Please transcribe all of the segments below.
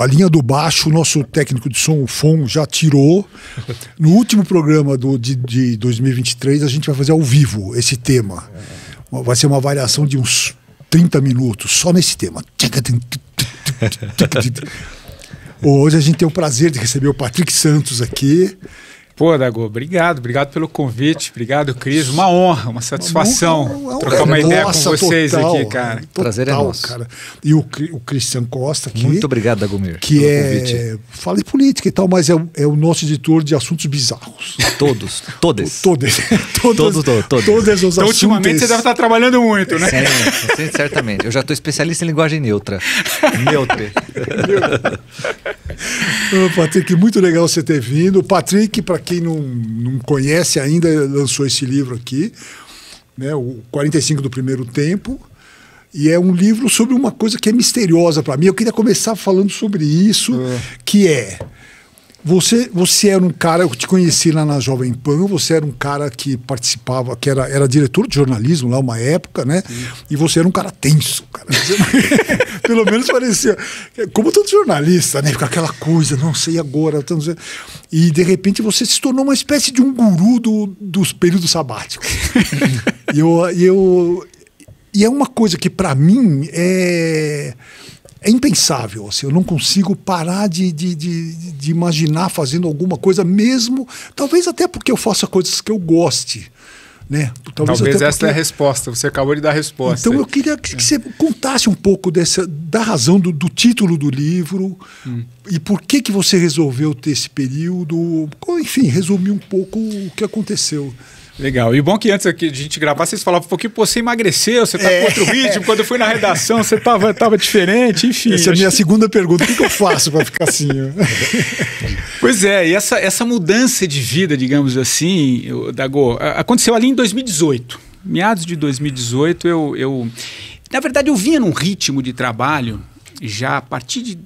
a linha do baixo, o nosso técnico de som, o FOM, já tirou. No último programa do, de, de 2023, a gente vai fazer ao vivo esse tema. Vai ser uma variação de uns 30 minutos só nesse tema. Hoje a gente tem o prazer de receber o Patrick Santos aqui. Pô, Dago, obrigado, obrigado pelo convite, obrigado, Cris. Uma honra, uma satisfação uma honra, é trocar uma ideia nossa, com vocês total, aqui, cara. Total, Prazer é nosso. Cara. E o, o Cristian Costa aqui. Muito obrigado, Dagomir. Que é. Convite. Fala de política e tal, mas é, é, o nosso editor de assuntos bizarros. Todos, todos, todos, todos. Todos os então, ultimamente você deve estar trabalhando muito, né? Sim, certamente. Eu já estou especialista em linguagem neutra. Neutre. Patrick, muito legal você ter vindo. Patrick, para quem quem não, não conhece ainda, lançou esse livro aqui, né, o 45 do Primeiro Tempo. E é um livro sobre uma coisa que é misteriosa para mim. Eu queria começar falando sobre isso, é. que é você, você era um cara, eu te conheci lá na Jovem Pan, você era um cara que participava, que era, era diretor de jornalismo lá uma época, né? Sim. E você era um cara tenso, cara. Pelo menos parecia. Como todo jornalista, né? Fica aquela coisa, não sei agora. Não E de repente você se tornou uma espécie de um guru do, dos períodos sabáticos. e eu, eu, e é uma coisa que para mim é é impensável. Assim, eu não consigo parar de, de, de, de, imaginar fazendo alguma coisa, mesmo. Talvez até porque eu faça coisas que eu goste. Né? Talvez, Talvez essa porque... é a resposta, você acabou de dar a resposta. Então eu queria que, que você contasse um pouco dessa, da razão do, do título do livro hum. e por que, que você resolveu ter esse período. Enfim, resumir um pouco o que aconteceu. Legal. E bom que antes aqui de a gente gravar, vocês falavam um pouquinho, pô, você emagreceu, você tá é. com outro ritmo. Quando eu fui na redação, você tava, tava diferente, enfim. Essa é a minha que... segunda pergunta. O que, que eu faço para ficar assim? pois é, e essa, essa mudança de vida, digamos assim, eu, Dago, aconteceu ali em 2018. Meados de 2018, eu, eu. Na verdade, eu vinha num ritmo de trabalho já a partir de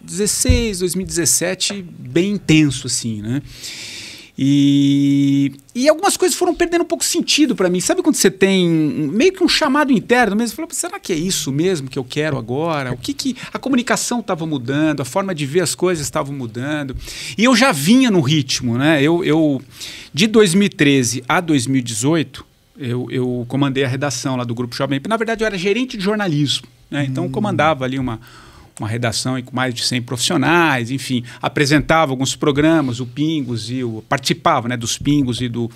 16, 2017, bem intenso, assim, né? E, e algumas coisas foram perdendo um pouco sentido para mim. Sabe quando você tem meio que um chamado interno mesmo? Fala, será que é isso mesmo que eu quero agora? O que que a comunicação estava mudando, a forma de ver as coisas estava mudando. E eu já vinha no ritmo, né? Eu, eu de 2013 a 2018, eu, eu comandei a redação lá do Grupo Jovem Na verdade, eu era gerente de jornalismo, né? Então hum. comandava ali uma uma redação e com mais de 100 profissionais, enfim, apresentava alguns programas, o Pingos e o. participava né, dos Pingos e do,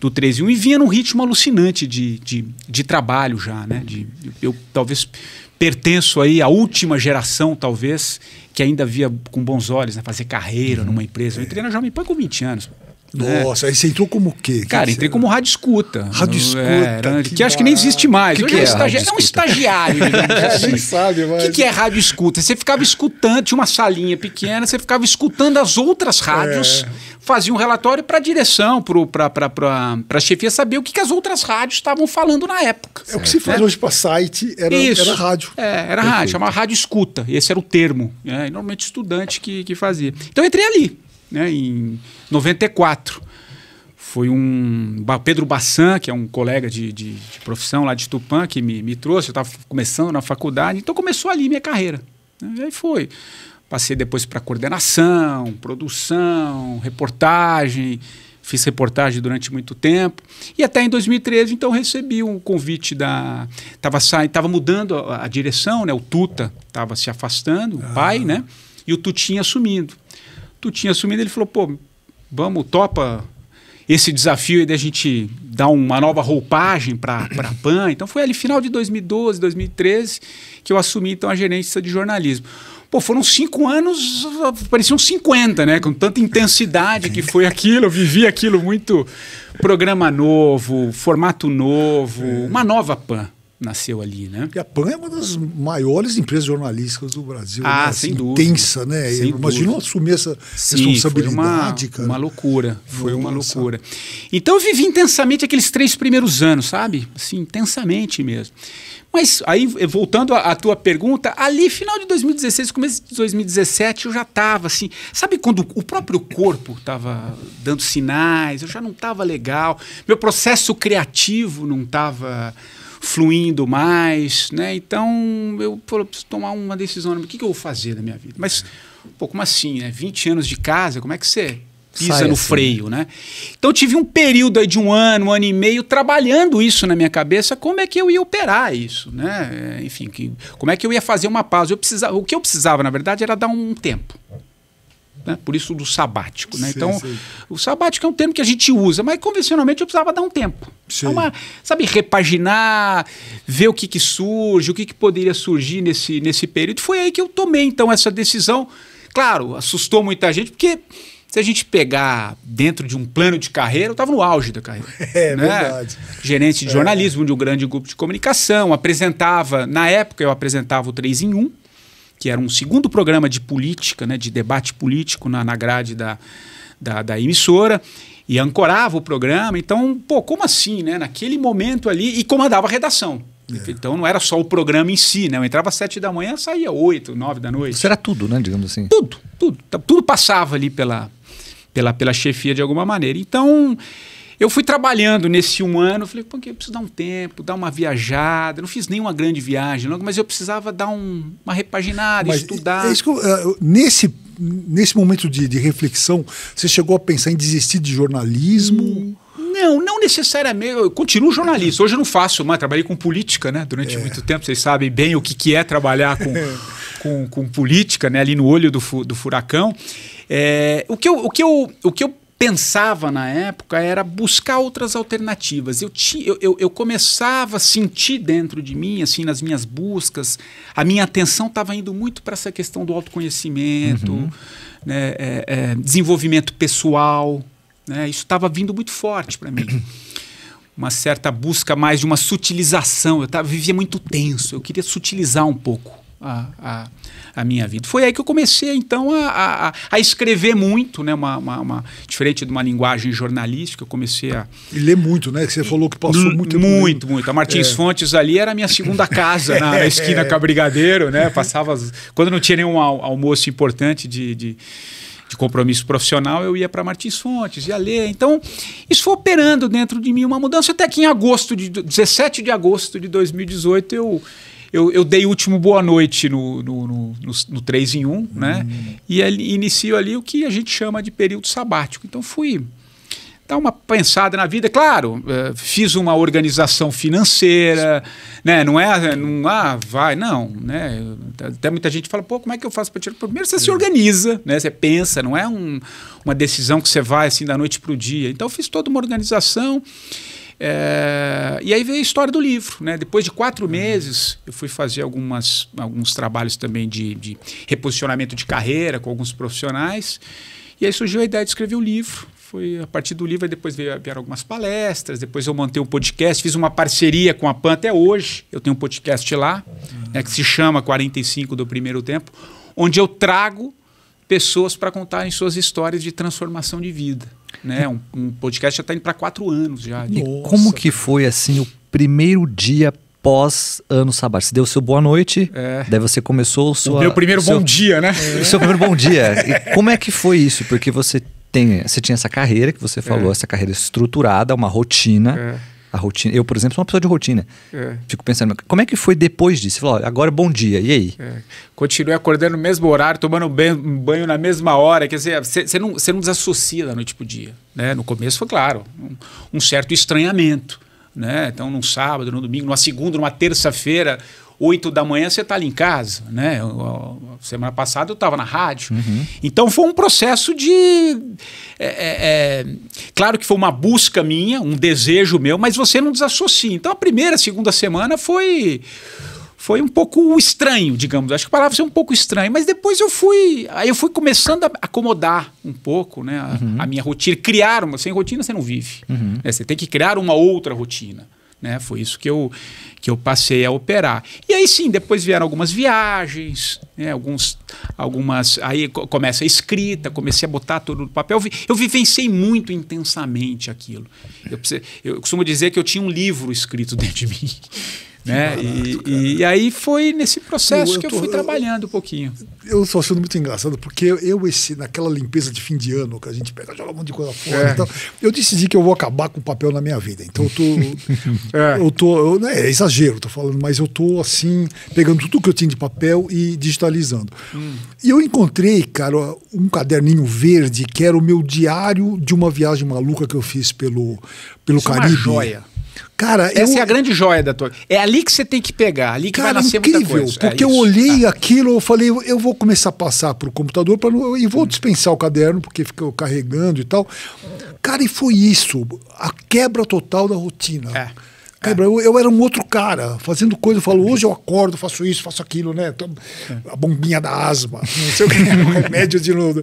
do 13 e 1 e vinha num ritmo alucinante de, de, de trabalho já, né? De, eu talvez pertenço aí à última geração, talvez, que ainda via com bons olhos, né, fazer carreira uhum. numa empresa. Eu entrei na Jovem Pan com 20 anos. Né? Nossa, né? aí você entrou como o quê? Cara, entrei como rádio escuta. Rádio é, escuta. É, que, que acho que nem existe mais. Que, que, é, é, estagi... é, um estagiário. É, assim. Nem sabe, mas... O que, que é rádio escuta? Você ficava escutando, tinha uma salinha pequena, você ficava escutando as outras rádios, é. fazia um relatório para a direção, para a chefia saber o que, que as outras rádios estavam falando na época. É o que se faz hoje para site, era, Isso. era rádio. É, era rádio, chamava rádio escuta. Esse era o termo. Né? normalmente estudante que, que fazia. Então eu entrei ali né, em 94. Foi um Pedro Bassan, que é um colega de, de, de profissão lá de Tupã, que me, me trouxe. Eu estava começando na faculdade, então começou ali minha carreira. Né, e aí foi. Passei depois para coordenação, produção, reportagem fiz reportagem durante muito tempo. E até em 2013, então, recebi um convite da. Estava sa... tava mudando a, a, direção, né? O Tuta estava se afastando, o ah. pai, né? E o Tutinha assumindo tu tinha assumido, ele falou, pô, vamos, topa esse desafio aí da gente dar uma nova roupagem para a PAN. Então foi ali final de 2012, 2013 que eu assumi então a gerência de jornalismo. Pô, foram cinco anos, pareciam 50, né? Com tanta intensidade que foi aquilo, eu vivi aquilo muito. Programa novo, formato novo, uma nova PAN nasceu ali, né? E a PAN é uma das maiores empresas jornalísticas do Brasil. Ah, né? sem assim, dúvida. Intensa, né? Imagina assumir essa Sim, responsabilidade, foi uma, uma loucura. Foi Nossa. uma loucura. Então eu vivi intensamente aqueles três primeiros anos, sabe? Assim, intensamente mesmo. Mas aí, eh, voltando à tua pergunta, ali, final de 2016, começo de 2017, eu já estava assim. Sabe quando o próprio corpo estava dando sinais, eu já não estava legal, meu processo criativo não estava fluindo mais, né? Então eu pô, preciso tomar uma decisão, né? o que, que eu vou fazer na minha vida? Mas, pô, como assim, né? 20 anos de casa, como é que você pisa Sai no assim. freio, né? Então tive um período aí de um ano, um ano e meio trabalhando isso na minha cabeça, como é que eu ia operar isso, né? É, enfim, que, como é que eu ia fazer uma pausa? Eu precisava, o que eu precisava na verdade era dar um tempo. Né? Por isso do sabático. Né? Sim, então, sim. o sabático é um termo que a gente usa, mas convencionalmente eu precisava dar um tempo. É uma, sabe, repaginar, ver o que, que surge, o que, que poderia surgir nesse, nesse período. Foi aí que eu tomei, então, essa decisão. Claro, assustou muita gente, porque se a gente pegar dentro de um plano de carreira, eu estava no auge da carreira. É né? verdade. Gerente de é. jornalismo é. de um grande grupo de comunicação, apresentava, na época eu apresentava o 3 em 1, que era um segundo programa de política, né, de debate político na, na grade da, da, da emissora e ancorava o programa. Então, pô, como assim, né? Naquele momento ali e comandava a redação. É. Então não era só o programa em si, né? Eu entrava às sete da manhã, saía oito, nove da noite. Isso era tudo, né? Digamos assim. Tudo, tudo, tudo passava ali pela, pela, pela chefia de alguma maneira. Então eu fui trabalhando nesse um ano, falei, pô, eu preciso dar um tempo, dar uma viajada. Não fiz nenhuma grande viagem mas eu precisava dar um, uma repaginada, mas estudar. É, é eu, nesse, nesse momento de, de, reflexão, você chegou a pensar em desistir de jornalismo? Hum. Não, não necessariamente. Eu continuo jornalista. Hoje eu não faço mais. Trabalhei com política, né? Durante é. muito tempo. Vocês sabem bem o que, que é trabalhar com, é. com, com, política, né? Ali no olho do, fu do furacão. É, o, que eu, o, que eu, o que eu pensava na época era buscar outras alternativas. Eu, ti, eu, eu, eu, começava a sentir dentro de mim, assim, nas minhas buscas, a minha atenção estava indo muito para essa questão do autoconhecimento, uhum. né, é, é, desenvolvimento pessoal. Né, isso estava vindo muito forte para mim. Uma certa busca mais de uma sutilização. Eu tava, vivia muito tenso, eu queria sutilizar um pouco a, a, a, minha vida. Foi aí que eu comecei, então, a, a, a escrever muito, né? Uma, uma, uma, diferente de uma linguagem jornalística, eu comecei a. E ler muito, né? Que você falou que passou muito tempo. Muito, muito. A Martins é. Fontes ali era a minha segunda casa na, na é. esquina é. com né? Passava. Quando não tinha nenhum almoço importante de, de de compromisso profissional, eu ia para Martins Fontes, ia ler. Então, isso foi operando dentro de mim uma mudança, até que em agosto, de 17 de agosto de 2018, eu, eu, eu dei o último boa noite no, no, no, no, no 3 em 1, né? hum. né? E ali, inicio ali o que a gente chama de período sabático. Então fui dar uma pensada na vida. Claro, eh, fiz uma organização financeira, né? Não é, não ah, vai, não, né? Até muita gente fala, pô, como é que eu faço para tirar? Primeiro você é. se hum. organiza, né? Você pensa, não é um, uma decisão que você vai assim da noite para o dia. Então eu fiz toda uma organização é, e aí veio a história do livro. Né? Depois de quatro uhum. meses, eu fui fazer algumas, alguns trabalhos também de, de reposicionamento de carreira com alguns profissionais. E aí surgiu a ideia de escrever o um livro. Foi a partir do livro, depois vieram algumas palestras, depois eu montei um podcast, fiz uma parceria com a PAN até hoje. Eu tenho um podcast lá, uhum. né, que se chama 45 do Primeiro Tempo, onde eu trago pessoas para contarem suas histórias de transformação de vida né? Um, um podcast já está indo para quatro anos já. E Nossa. como que foi assim o primeiro dia pós ano sabático. Você deu o seu boa noite, é. daí você começou o seu. meu primeiro seu, bom dia, né? O seu primeiro bom dia. E como é que foi isso? Porque você tem, você tinha essa carreira que você falou, é. essa carreira estruturada, uma rotina. É a rotina. Eu, por exemplo, sou uma pessoa de rotina. É. Fico pensando, como é que foi depois disso? falou, agora bom dia, e aí? É. Continue acordando no mesmo horário, tomando banho na mesma hora. Quer dizer, você não, não desassocia da noite pro dia. Né? No começo foi, claro, um, um certo estranhamento. Né? Então, num sábado, num domingo, numa segunda, numa terça-feira, 8 da manhã você está ali em casa, né? Semana passada eu estava na rádio. Uhum. Então foi um processo de. É, é, é, claro que foi uma busca minha, um desejo meu, mas você não desassocia. Então a primeira, segunda semana foi foi um pouco estranho, digamos. Acho que a palavra é um pouco estranho, mas depois eu fui, aí eu fui começando a acomodar um pouco, né, a, uhum. a minha rotina, criar uma sem rotina você não vive. Uhum. Né? você tem que criar uma outra rotina. Né? Foi isso que eu, que eu passei a operar. E aí sim, depois vieram algumas viagens, né? Alguns, algumas. Aí começa a escrita, comecei a botar tudo no papel. Eu, vi, eu vivenciei muito intensamente aquilo. Eu, eu costumo dizer que eu tinha um livro escrito dentro de mim. Né? Barato, e, e, aí foi nesse processo eu, eu que eu fui trabalhando eu, um pouquinho. Eu estou achando muito engraçado, porque eu, esse, naquela limpeza de fim de ano, que a gente pega, joga um monte de coisa fora é. e tal, eu decidi que eu vou acabar com o papel na minha vida. Então eu tô. é. eu tô eu, é, é exagero, tô falando, mas eu tô assim, pegando tudo que eu tinha de papel e digitalizando. Hum. E eu encontrei, cara, um caderninho verde que era o meu diário de uma viagem maluca que eu fiz pelo, pelo Isso Caribe. É uma joia. Cara, essa eu... é a grande joia da tua. É ali que você tem que pegar, ali que Cara, vai nascer incrível, muita coisa. É porque é eu olhei ah. aquilo, eu falei, eu vou começar a passar para o computador para não... e vou dispensar o caderno porque ficou carregando e tal. Cara, e foi isso, a quebra total da rotina. É. Quebra, é. eu, eu era um outro cara, fazendo coisa. Eu falo, hoje eu acordo, faço isso, faço aquilo, né? A bombinha da asma, não sei o que, um remédio de novo.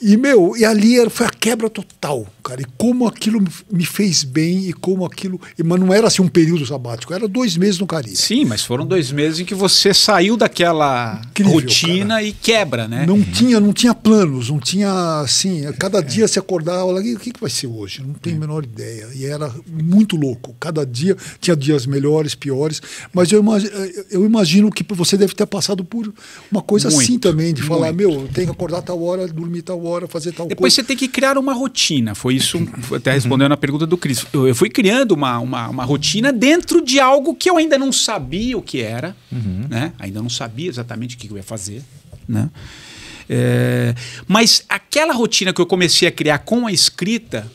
E, meu, e ali foi a quebra total, cara. E como aquilo me fez bem e como aquilo. Mas não era assim um período sabático, era dois meses no Caribe. Sim, mas foram dois meses em que você saiu daquela Incrível, rotina cara. e quebra, né? Não uhum. tinha, não tinha planos, não tinha assim. Cada é. dia se acordava, o que, que vai ser hoje? Não tenho a menor ideia. E era muito louco. Cada dia tinha dias melhores, piores. Mas eu imagino, eu imagino que você deve ter passado por uma coisa assim muito, assim também, de falar, muito. meu, tem que acordar tal hora, dormir tal hora, fazer tal Depois coisa. Depois você tem que criar uma rotina. Foi isso, até respondendo a pergunta do Cris. Eu, eu, fui criando uma, uma, uma, rotina dentro de algo que eu ainda não sabia o que era, uhum. né? Ainda não sabia exatamente o que eu ia fazer, né? É, mas aquela rotina que eu comecei a criar com a escrita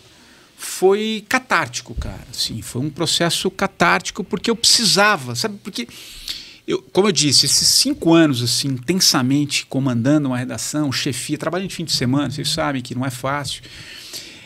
foi catártico, cara. sim, foi um processo catártico porque eu precisava, sabe? Porque, eu, como eu disse, esses cinco anos assim, intensamente comandando uma redação, chefia, trabalhando de fim de semana, vocês sabem que não é fácil.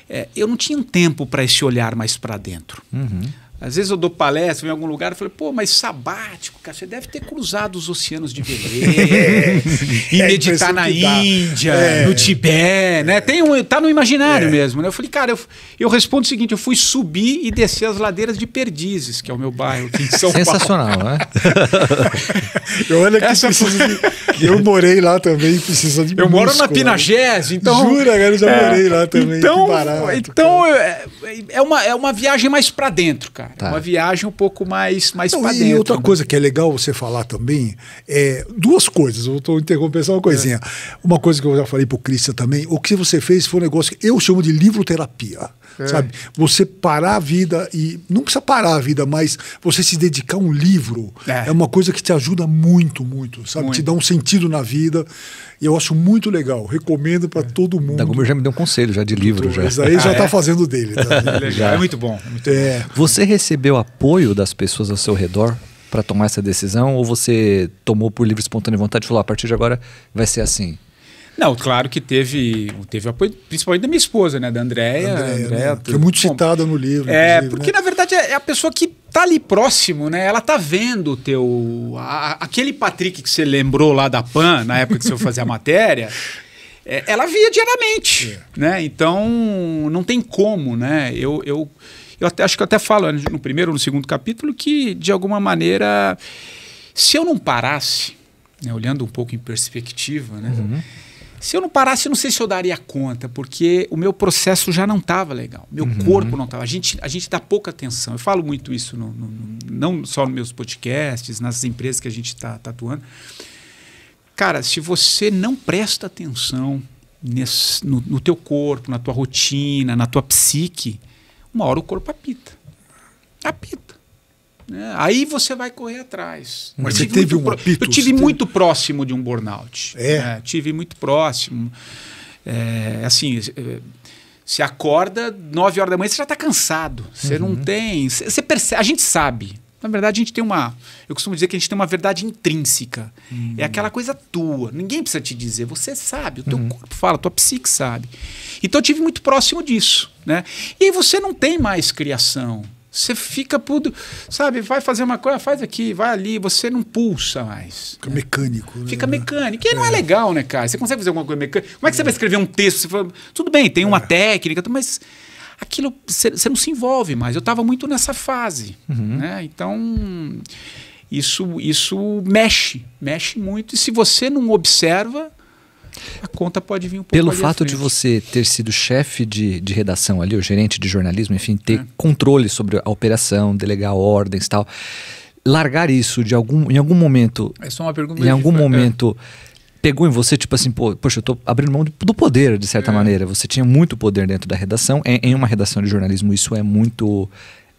É, eu não tinha um tempo para esse olhar mais para dentro. Uhum. Às vezes eu dou palestra em algum lugar e falo, pô, mas sabático, cara, você deve ter cruzado os oceanos de Belém e é, meditar na Índia, é. no Tibete, né? Tem um, tá no imaginário é. mesmo, né? Eu falei, cara, eu, eu respondo o seguinte, eu fui subir e descer as ladeiras de Perdizes, que é o meu bairro aqui em São Sensacional, Paulo. Sensacional, né? eu, olha que Essa... eu morei lá também, precisa de Eu moro na né? Pinagés, então... Jura, cara, eu já é. morei lá também, Então, barato, então é, é, é, uma, é uma viagem mais para dentro, cara cara. Tá. Uma viagem um pouco mais, mais Não, E dentro, outra né? coisa que é legal você falar também é duas coisas. Eu estou interrompendo só uma coisinha. É. Uma coisa que eu já falei para o Cristian também. O que você fez foi um negócio que eu chamo de livro É. Sabe? Você parar a vida e. Não precisa parar a vida, mas você se dedicar a um livro é, é uma coisa que te ajuda muito, muito, sabe? Muito. Te dá um sentido na vida. E eu acho muito legal, recomendo para é. todo mundo. Da Gomer já me deu um conselho já de livro. Já. Mas aí ah, já está é? fazendo dele. Tá? É muito bom. Muito é. Você recebeu apoio das pessoas ao seu redor para tomar essa decisão ou você tomou por livre espontânea vontade e falou ah, a partir de agora vai ser assim? Não, claro que teve, teve apoio, principalmente da minha esposa, né? Da Andréia. Andréia, Andréia né? Tá Foi muito citada no livro. É, porque né? na verdade é, é a pessoa que tá ali próximo, né? Ela tá vendo o teu. A, aquele Patrick que você lembrou lá da PAN, na época que você fazia a matéria, é, ela via diariamente. Yeah. É. Né? Então, não tem como, né? Eu, eu, eu até, acho que eu até falo né, no primeiro ou no segundo capítulo que, de alguma maneira, se eu não parasse, né, olhando um pouco em perspectiva, né? Uhum se eu não parasse, eu não sei se eu daria conta, porque o meu processo já não estava legal. Meu uhum. corpo não estava. A gente, a gente dá pouca atenção. Eu falo muito isso, no, no, não só nos meus podcasts, nas empresas que a gente está tá atuando. Cara, se você não presta atenção nesse, no, no teu corpo, na tua rotina, na tua psique, uma hora o corpo apita. Apita. Né? Aí você vai correr atrás. Mas você teve um apito? Eu tive muito teve... próximo de um burnout. É. Né? Tive muito próximo. É, assim, se é, você acorda 9 horas da manhã, você já está cansado. Você uhum. não tem. Você, percebe, a gente sabe. Na verdade, a gente tem uma. Eu costumo dizer que a gente tem uma verdade intrínseca. É hum. aquela coisa tua. Ninguém precisa te dizer. Você sabe, o teu uhum. corpo fala, a tua psique sabe. Então eu tive muito próximo disso. Né? E aí você não tem mais criação. Você fica puto, sabe? Vai fazer uma coisa, faz aqui, vai ali, você não pulsa mais. Fica né? mecânico. Né? Fica mecânico. E é. não é legal, né, cara? Você consegue fazer alguma coisa mecânica? Como é que é. você vai escrever um texto? Você fala, tudo bem, tem uma é. técnica, mas aquilo você não se envolve mais. Eu estava muito nessa fase, uhum. né? Então isso isso mexe, mexe muito. E se você não observa, a conta pode vir um pouco Pelo fato de você ter sido chefe de, de redação ali, o gerente de jornalismo, enfim, ter é. controle sobre a operação, delegar ordens e tal, largar isso de algum, em algum momento. É só uma pergunta. Em algum momento. É. Pegou em você, tipo assim, pô, poxa, eu tô abrindo mão do poder, de certa é. maneira. Você tinha muito poder dentro da redação. Em, uma redação de jornalismo, isso é muito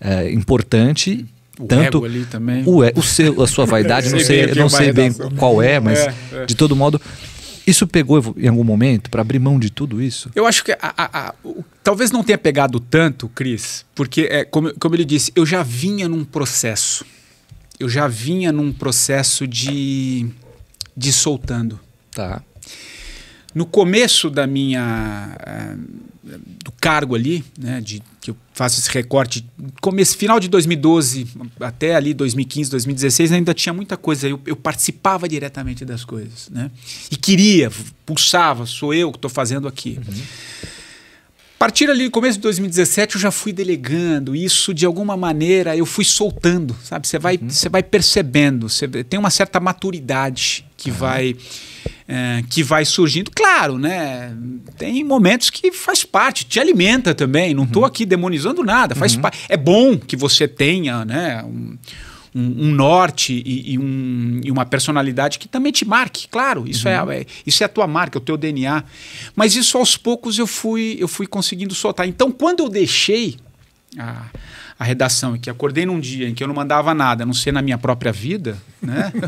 é, importante o tanto ali também. O, o seu, a sua vaidade, não sei, não sei bem, não sei bem qual é, mas é, é. de todo modo isso pegou em algum momento para abrir mão de tudo isso? Eu acho que a, a, a, o, talvez não tenha pegado tanto, Cris, porque, é, como, como ele disse, eu já vinha num processo. Eu já vinha num processo de, de soltando. Tá. No começo da minha. Uh, do cargo ali, né, de que eu faço esse recorte, começo final de 2012 até ali 2015, 2016, ainda tinha muita coisa, eu, eu participava diretamente das coisas, né? E queria, pulsava, sou eu que estou fazendo aqui. Uhum. A partir ali do começo de 2017 eu já fui delegando, isso de alguma maneira eu fui soltando, sabe? Você vai, uhum. vai percebendo, você tem uma certa maturidade que uhum. vai é, que vai surgindo. Claro, né? Tem momentos que faz parte, te alimenta também. Não estou uhum. aqui demonizando nada. Faz uhum. parte. É bom que você tenha, né? Um, um, um norte e, e, um, e, uma personalidade que também te marque, claro, isso, uhum. é, é, isso é a tua marca, é o teu DNA. Mas isso aos poucos eu fui, eu fui conseguindo soltar. Então, quando eu deixei a, a redação e que acordei num dia em que eu não mandava nada, a não ser na minha própria vida, né?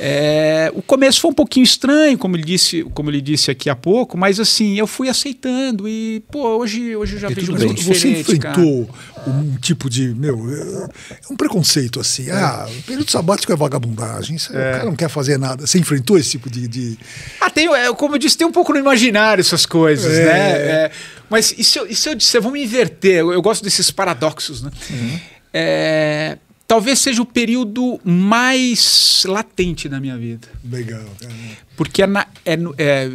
É, o começo foi um pouquinho estranho, como ele disse, como ele disse aqui há pouco, mas assim, eu fui aceitando e, pô, hoje, hoje eu já um vejo diferente Você enfrentou cara. um tipo de, meu, é, é um preconceito assim. É. Ah, o período sabático é vagabundagem, é, é. o cara não quer fazer nada. Você enfrentou esse tipo de. de... Ah, tem, como eu disse, tem um pouco no imaginário essas coisas, né? mas e se, eu, e se eu disser, vamos inverter? Eu, eu gosto desses paradoxos, né? Uhum. É, talvez seja o período mais latente da minha vida. Legal, Porque é, na, é, no, é,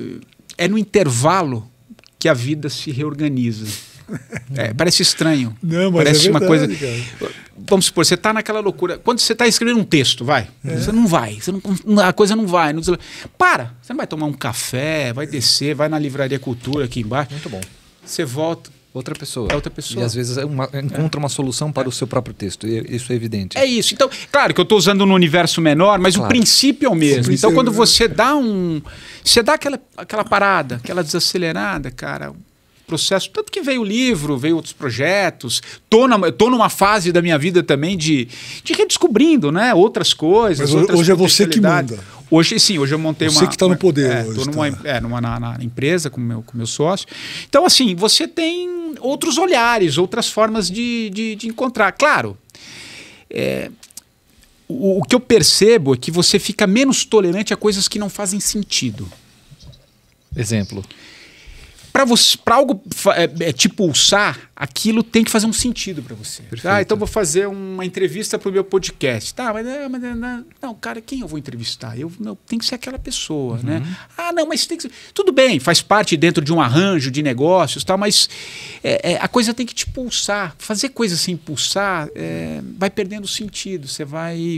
é no intervalo que a vida se reorganiza. É, parece estranho. Não, mas parece é verdade, uma coisa. Cara. Vamos supor, você está naquela loucura. Quando você está escrevendo um texto, vai. É. Você não vai. Você não, a coisa não vai. Não... Para. Você não vai tomar um café, vai é. descer, vai na Livraria Cultura aqui embaixo. Muito bom. Você volta outra pessoa. É outra pessoa. E às vezes é uma, encontra uma solução para é. o seu próprio texto. E, é, isso é evidente. É isso. Então, claro que eu estou usando no universo menor, mas claro. o princípio é o mesmo. Sim, então, quando é você dá um. Você dá aquela, aquela parada, aquela desacelerada, cara processo. Tanto que veio o livro, veio outros projetos. Tô, na, tô numa fase da minha vida também de, de redescobrindo, né? Outras coisas. Mas outras hoje é você que manda. Hoje sim, hoje eu montei você uma. Você que está no poder. É, hoje, numa, tá. é, numa na, na, empresa com meu, com meu sócio. Então, assim, você tem outros olhares, outras formas de, de, de encontrar. Claro. É, o, o que eu percebo é que você fica menos tolerante a coisas que não fazem sentido. Exemplo para você, para algo é, é, te pulsar, aquilo tem que fazer um sentido para você. Perfeito. Ah, então vou fazer uma entrevista para o meu podcast. Tá, mas, ah, ah, não, mas não, cara, quem eu vou entrevistar? Eu não, tem que ser aquela pessoa, né? uhum. né? Ah, não, mas tem que ser... tudo bem, faz parte dentro de um arranjo de negócios, tal, mas é, é, a coisa tem que te pulsar. Fazer coisa sem pulsar é, vai perdendo sentido. Você vai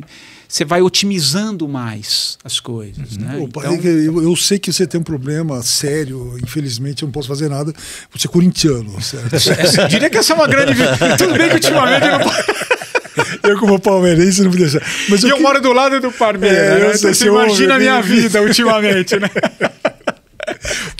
você vai otimizando mais as coisas. Uhum. Né? então, eu, eu, sei que você tem um problema sério, infelizmente eu não posso fazer nada. Você é corintiano, certo? É, diria que essa é uma grande. Tudo bem que ultimamente eu não Eu, como palmeirense, não me deixar. Mas e eu, que... moro do lado do Palmeiras. É, né? Então você imagina a minha vida ultimamente, né?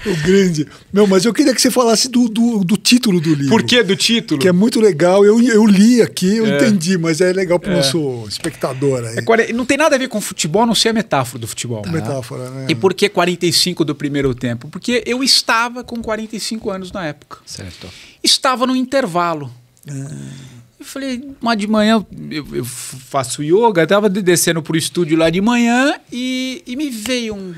o grande. Não, mas eu queria que você falasse do, do, do, título do livro. Por que do título? Que é muito legal. Eu, eu li aqui, eu é. entendi, mas é legal para o é. nosso espectador aí. É, não tem nada a ver com futebol, não ser a metáfora do futebol. Tá. Metáfora, né? E por que 45 do primeiro tempo? Porque eu estava com 45 anos na época. Certo. Estava no intervalo. Ah. Eu falei, uma de manhã eu, eu faço yoga, estava tava descendo pro estúdio lá de manhã e, e me veio um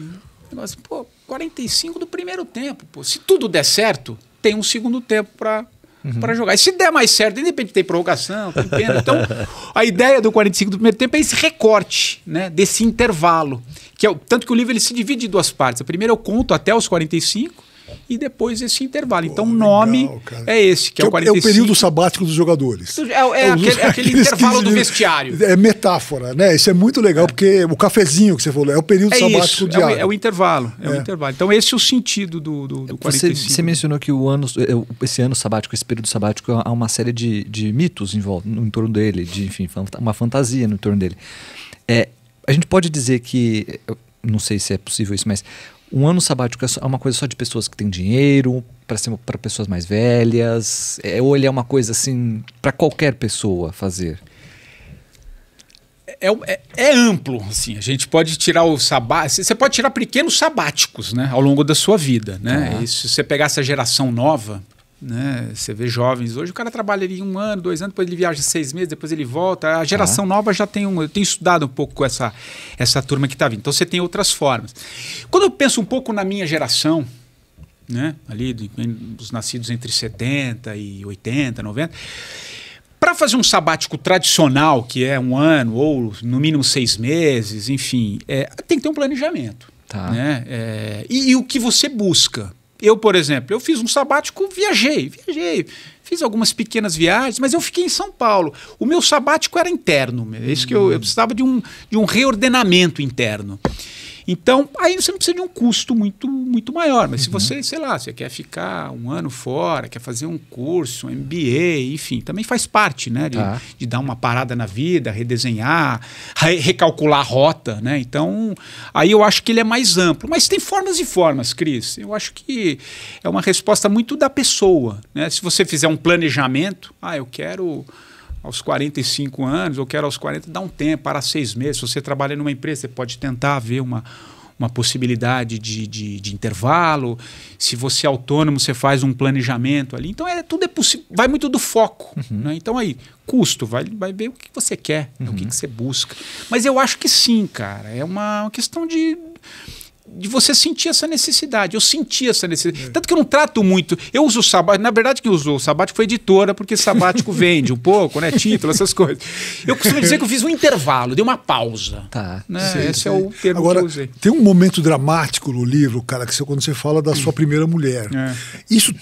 negócio, pô, 45 do primeiro tempo. Pô. Se tudo der certo, tem um segundo tempo para uhum. Pra jogar. E se der mais certo, independente de ter prorrogação, tem pena. Então, a ideia do 45 do primeiro tempo é esse recorte, né? Desse intervalo. Que é, tanto que o livro ele se divide em duas partes. A primeira eu conto até os 45, e depois esse intervalo. Então, Pô, então o nome é esse, que, é que é o 45. É o período sabático dos jogadores. É, é, é, é aquele, aquele intervalo do vestiário. É metáfora, né? Isso é muito legal, é. porque o cafezinho que você falou é o período é sabático isso, é diário. É o, o intervalo, é, o intervalo. Então esse é o sentido do, do, do 45. Você, você, mencionou que o ano, esse ano sabático, esse período sabático, há uma série de, de mitos em, volta, em torno dele, de, enfim, uma fantasia no torno dele. É, a gente pode dizer que não sei se é possível isso, mas um ano sabático é, é uma coisa só de pessoas que têm dinheiro, para pessoas mais velhas? É, ou ele é uma coisa assim para qualquer pessoa fazer? É, é, é, é, amplo, assim. A gente pode tirar o sabático. Você pode tirar pequenos sabáticos, né? Ao longo da sua vida, né? Ah. E se você pegar essa geração nova, né? Você vê jovens hoje, o cara trabalha ali um ano, dois anos, depois ele viaja seis meses, depois ele volta. A geração ah. nova já tem um. Eu tenho estudado um pouco com essa, essa turma que está vindo. Então você tem outras formas. Quando eu penso um pouco na minha geração, né? ali dos nascidos entre 70 e 80, 90, para fazer um sabático tradicional, que é um ano ou no mínimo seis meses, enfim, é, tem que ter um planejamento. Tá. Né? É, e, e o que você busca eu, por exemplo, eu fiz um sabático, viajei, viajei, fiz algumas pequenas viagens, mas eu fiquei em São Paulo. O meu sabático era interno, é isso que eu, eu hum. precisava de um, de um reordenamento interno. Então, aí você não precisa de um custo muito, muito maior. Mas uhum. se você, sei lá, você quer ficar um ano fora, quer fazer um curso, um MBA, enfim, também faz parte, né? De, tá. de dar uma parada na vida, redesenhar, re recalcular a rota, né? Então, aí eu acho que ele é mais amplo. Mas tem formas e formas, Cris. Eu acho que é uma resposta muito da pessoa, né? Se você fizer um planejamento, ah, eu quero aos 45 anos, ou quero aos 40, dá um tempo, para seis meses. Se você trabalha numa empresa, você pode tentar ver uma, uma possibilidade de, de, de, intervalo. Se você é autônomo, você faz um planejamento ali. Então, é, tudo é possível. Vai muito do foco. Uhum. Né? Então, aí, custo, vai, vai ver o que você quer, uhum. o que, uhum. que, você busca. Mas eu acho que sim, cara. É uma questão de de você sentir essa necessidade. Eu senti essa necessidade. É. Tanto que eu não trato muito. Eu uso o sabático. Na verdade, quem usou o sabático foi editora, porque sabático vende um pouco, né? Título, essas coisas. Eu costumo dizer que eu fiz um intervalo, dei uma pausa. Tá. Né? Esse é o termo Agora, que eu usei. Tem um momento dramático no livro, cara, que você, quando você fala da sua hum. primeira mulher. É. Isso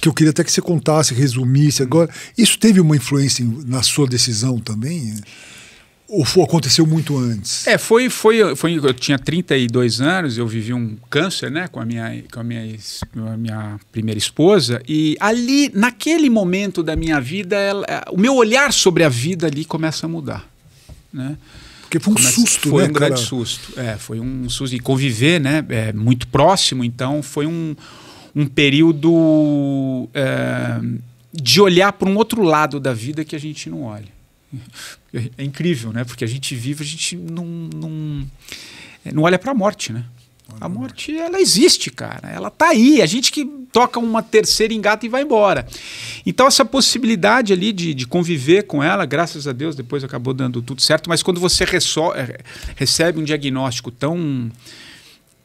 que eu queria até que você contasse, resumisse agora. Isso teve uma influência na sua decisão também? Ou foi, aconteceu muito antes? É, foi, foi, foi. Eu tinha 32 anos, eu vivi um câncer, né, com a minha, com a minha, com a minha primeira esposa. E ali, naquele momento da minha vida, ela, é, o meu olhar sobre a vida ali começa a mudar, né? Porque foi um começa, susto, foi né? Foi um cara? grande susto. É, foi um susto. E conviver, né? É, muito próximo, então foi um, um período é, de olhar para um outro lado da vida que a gente não olha. É incrível, né? Porque a gente vive, a gente não, não, é, não olha para a morte, né? A morte, ela existe, cara. Ela tá aí. A gente que toca uma terceira engata e vai embora. Então, essa possibilidade ali de, de conviver com ela, graças a Deus, depois acabou dando tudo certo. Mas quando você é, recebe um diagnóstico tão,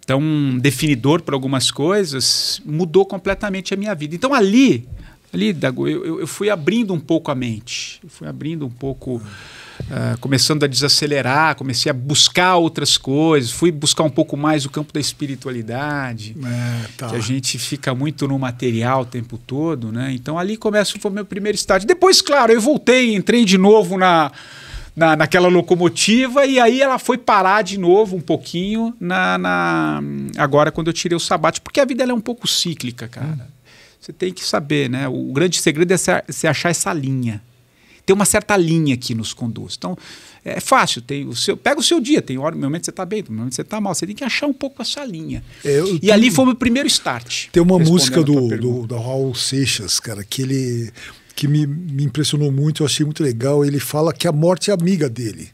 tão definidor para algumas coisas, mudou completamente a minha vida. Então, ali, ali, Dago, eu, eu fui abrindo um pouco a mente, fui abrindo um pouco, uh, começando a desacelerar, comecei a buscar outras coisas, fui buscar um pouco mais o campo da espiritualidade, é, tá. que a gente fica muito no material o tempo todo, né? Então ali começa foi meu primeiro estágio. Depois, claro, eu voltei, entrei de novo na na, naquela locomotiva e aí ela foi parar de novo um pouquinho na, na agora quando eu tirei o sabate porque a vida é um pouco cíclica cara você tem que saber, né? O grande segredo é você achar essa linha. Tem uma certa linha que nos conduz. Então, é fácil. Tem o seu, pega o seu dia. Tem hora, momento você está bem, momento você está mal. Você tem que achar um pouco essa linha. É, e tenho... ali foi o meu primeiro start. Tem uma música do, do, do Raul Seixas, cara, que ele que me, me impressionou muito, eu achei muito legal. Ele fala que a morte é amiga dele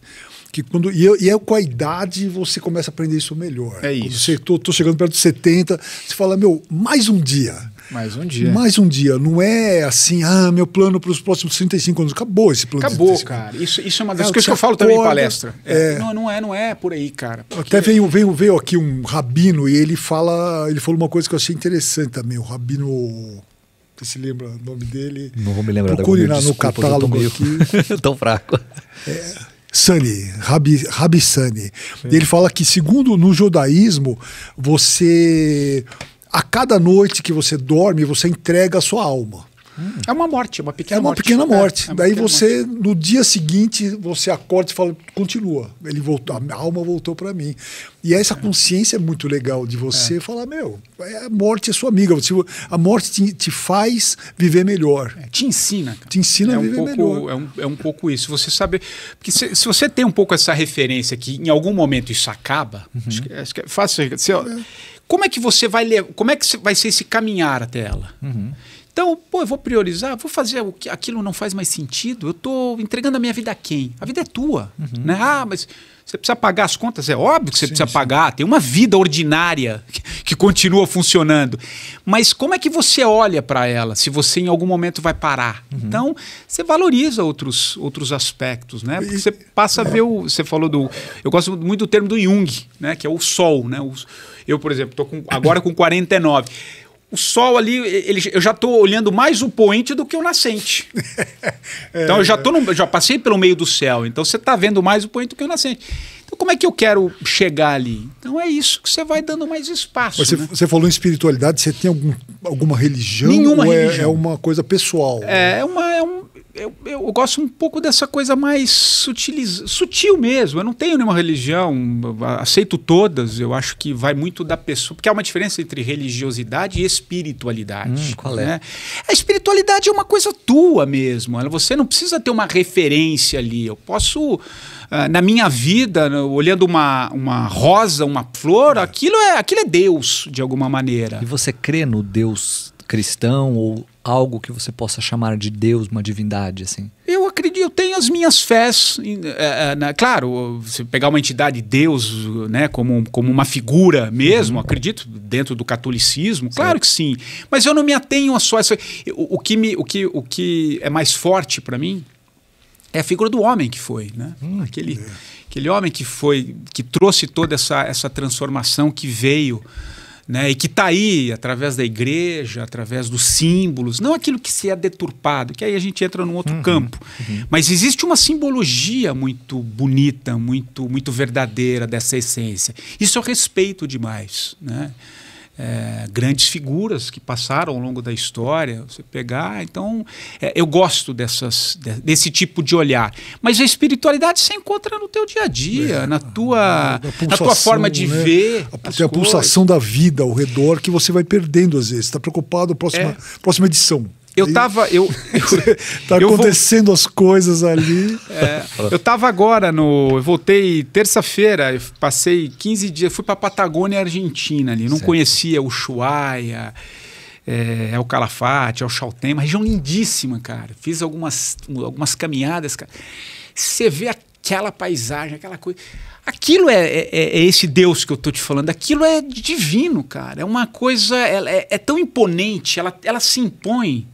que quando e, eu, e é com a idade você começa a aprender isso melhor. É isso. Quando você tô, tô, chegando perto dos 70, você fala, meu, mais um dia. Mais um dia. Mais um dia. Não é assim, ah, meu plano para os próximos 35 anos. Acabou esse plano. Acabou, cara. Isso, isso é uma é, das é, coisas que eu falo acorda, também em palestra. É. é. Não, não é, não é por aí, cara. Porque... Até veio, veio, veio aqui um rabino e ele fala, ele falou uma coisa que eu achei interessante também. O rabino você se lembra o nome dele? Não vou me lembrar Procure nome Procure no catálogo eu tô meio... aqui. Tão fraco. É, Sani, Rabi, Rabi Sani. Sim. Ele fala que, segundo no judaísmo, você a cada noite que você dorme, você entrega a sua alma. É uma morte, uma pequena morte. É uma morte. pequena é, morte. É, é uma Daí pequena você, morte. no dia seguinte, você acorda e fala, continua. Ele voltou, a alma voltou para mim. E essa é. consciência é muito legal de você é. falar, meu, a morte é sua amiga. A morte te, te faz viver melhor. te ensina. Cara. Te ensina a um viver pouco, melhor. Um, é um, pouco isso. Você sabe... Porque se, se, você tem um pouco essa referência que em algum momento isso acaba, uhum. acho, que, acho que é fácil... Se, assim, ó, como é que você vai como é que vai ser esse caminhar até ela? Uhum. Então, pô, eu vou priorizar, vou fazer o que aquilo não faz mais sentido. Eu estou entregando a minha vida a quem? A vida é tua, uhum. né? Ah, mas você precisa pagar as contas, é óbvio que você sim, precisa sim. pagar, tem uma vida ordinária que, que, continua funcionando. Mas como é que você olha para ela se você em algum momento vai parar? Uhum. Então, você valoriza outros, outros aspectos, né? Porque você passa a ver o. Você falou do. Eu gosto muito do termo do Jung, né? Que é o sol, né? O, eu, por exemplo, estou com, agora com 49. O sol ali, ele, eu já estou olhando mais o poente do que o nascente. é, então eu já, tô é. no, já passei pelo meio do céu. Então você está vendo mais o poente do que o nascente. Então, como é que eu quero chegar ali? Então, é isso que você vai dando mais espaço. Você, né? você falou em espiritualidade, você tem algum, alguma religião? Nenhuma ou é, É, uma coisa pessoal? É, né? uma, é um, eu, eu, gosto um pouco dessa coisa mais sutiliz... sutil mesmo. Eu não tenho nenhuma religião, aceito todas. Eu acho que vai muito da pessoa. Porque há uma diferença entre religiosidade e espiritualidade. Hum, qual é? Né? A espiritualidade é uma coisa tua mesmo. Você não precisa ter uma referência ali. Eu posso ah, na minha vida, olhando uma, uma rosa, uma flor, é. aquilo é, aquilo é Deus, de alguma maneira. E você crê no Deus cristão ou algo que você possa chamar de Deus, uma divindade, assim? Eu acredito, eu tenho as minhas fés. É, é, né, claro, se pegar uma entidade Deus, né, como, como uma figura mesmo, uhum. acredito dentro do catolicismo, claro que sim. Mas eu não me atenho a só essa. O, o que me, o, que, o que é mais forte para mim é a figura do homem que foi, né? Hum, aquele, é. aquele homem que foi, que trouxe toda essa, essa transformação que veio, né? E que está aí através da igreja, através dos símbolos, não aquilo que se é deturpado, que aí a gente entra num outro uhum, campo. Uhum. Mas existe uma simbologia muito bonita, muito, muito verdadeira dessa essência. Isso eu respeito demais, né? é, grandes figuras que passaram ao longo da história. Você pegar, então é, eu gosto dessas, desse tipo de olhar. Mas a espiritualidade se encontra no teu dia a dia, é, na tua, na tua forma de né? ver. A, as a pulsação da vida ao redor que você vai perdendo às vezes. Está preocupado próxima é. próxima edição. Eu tava. Eu, tá acontecendo eu as coisas ali. É, eu tava agora no. Eu voltei terça-feira, passei 15 dias, fui pra Patagônia Argentina ali. Não certo. conhecia o Chuaia, é, é, o Calafate, é o Chaltén, uma região lindíssima, cara. Fiz algumas, algumas caminhadas, cara. Você vê aquela paisagem, aquela coisa. Aquilo é, é, é, é, esse Deus que eu tô te falando. Aquilo é divino, cara. É uma coisa. é, é tão imponente, ela, ela se impõe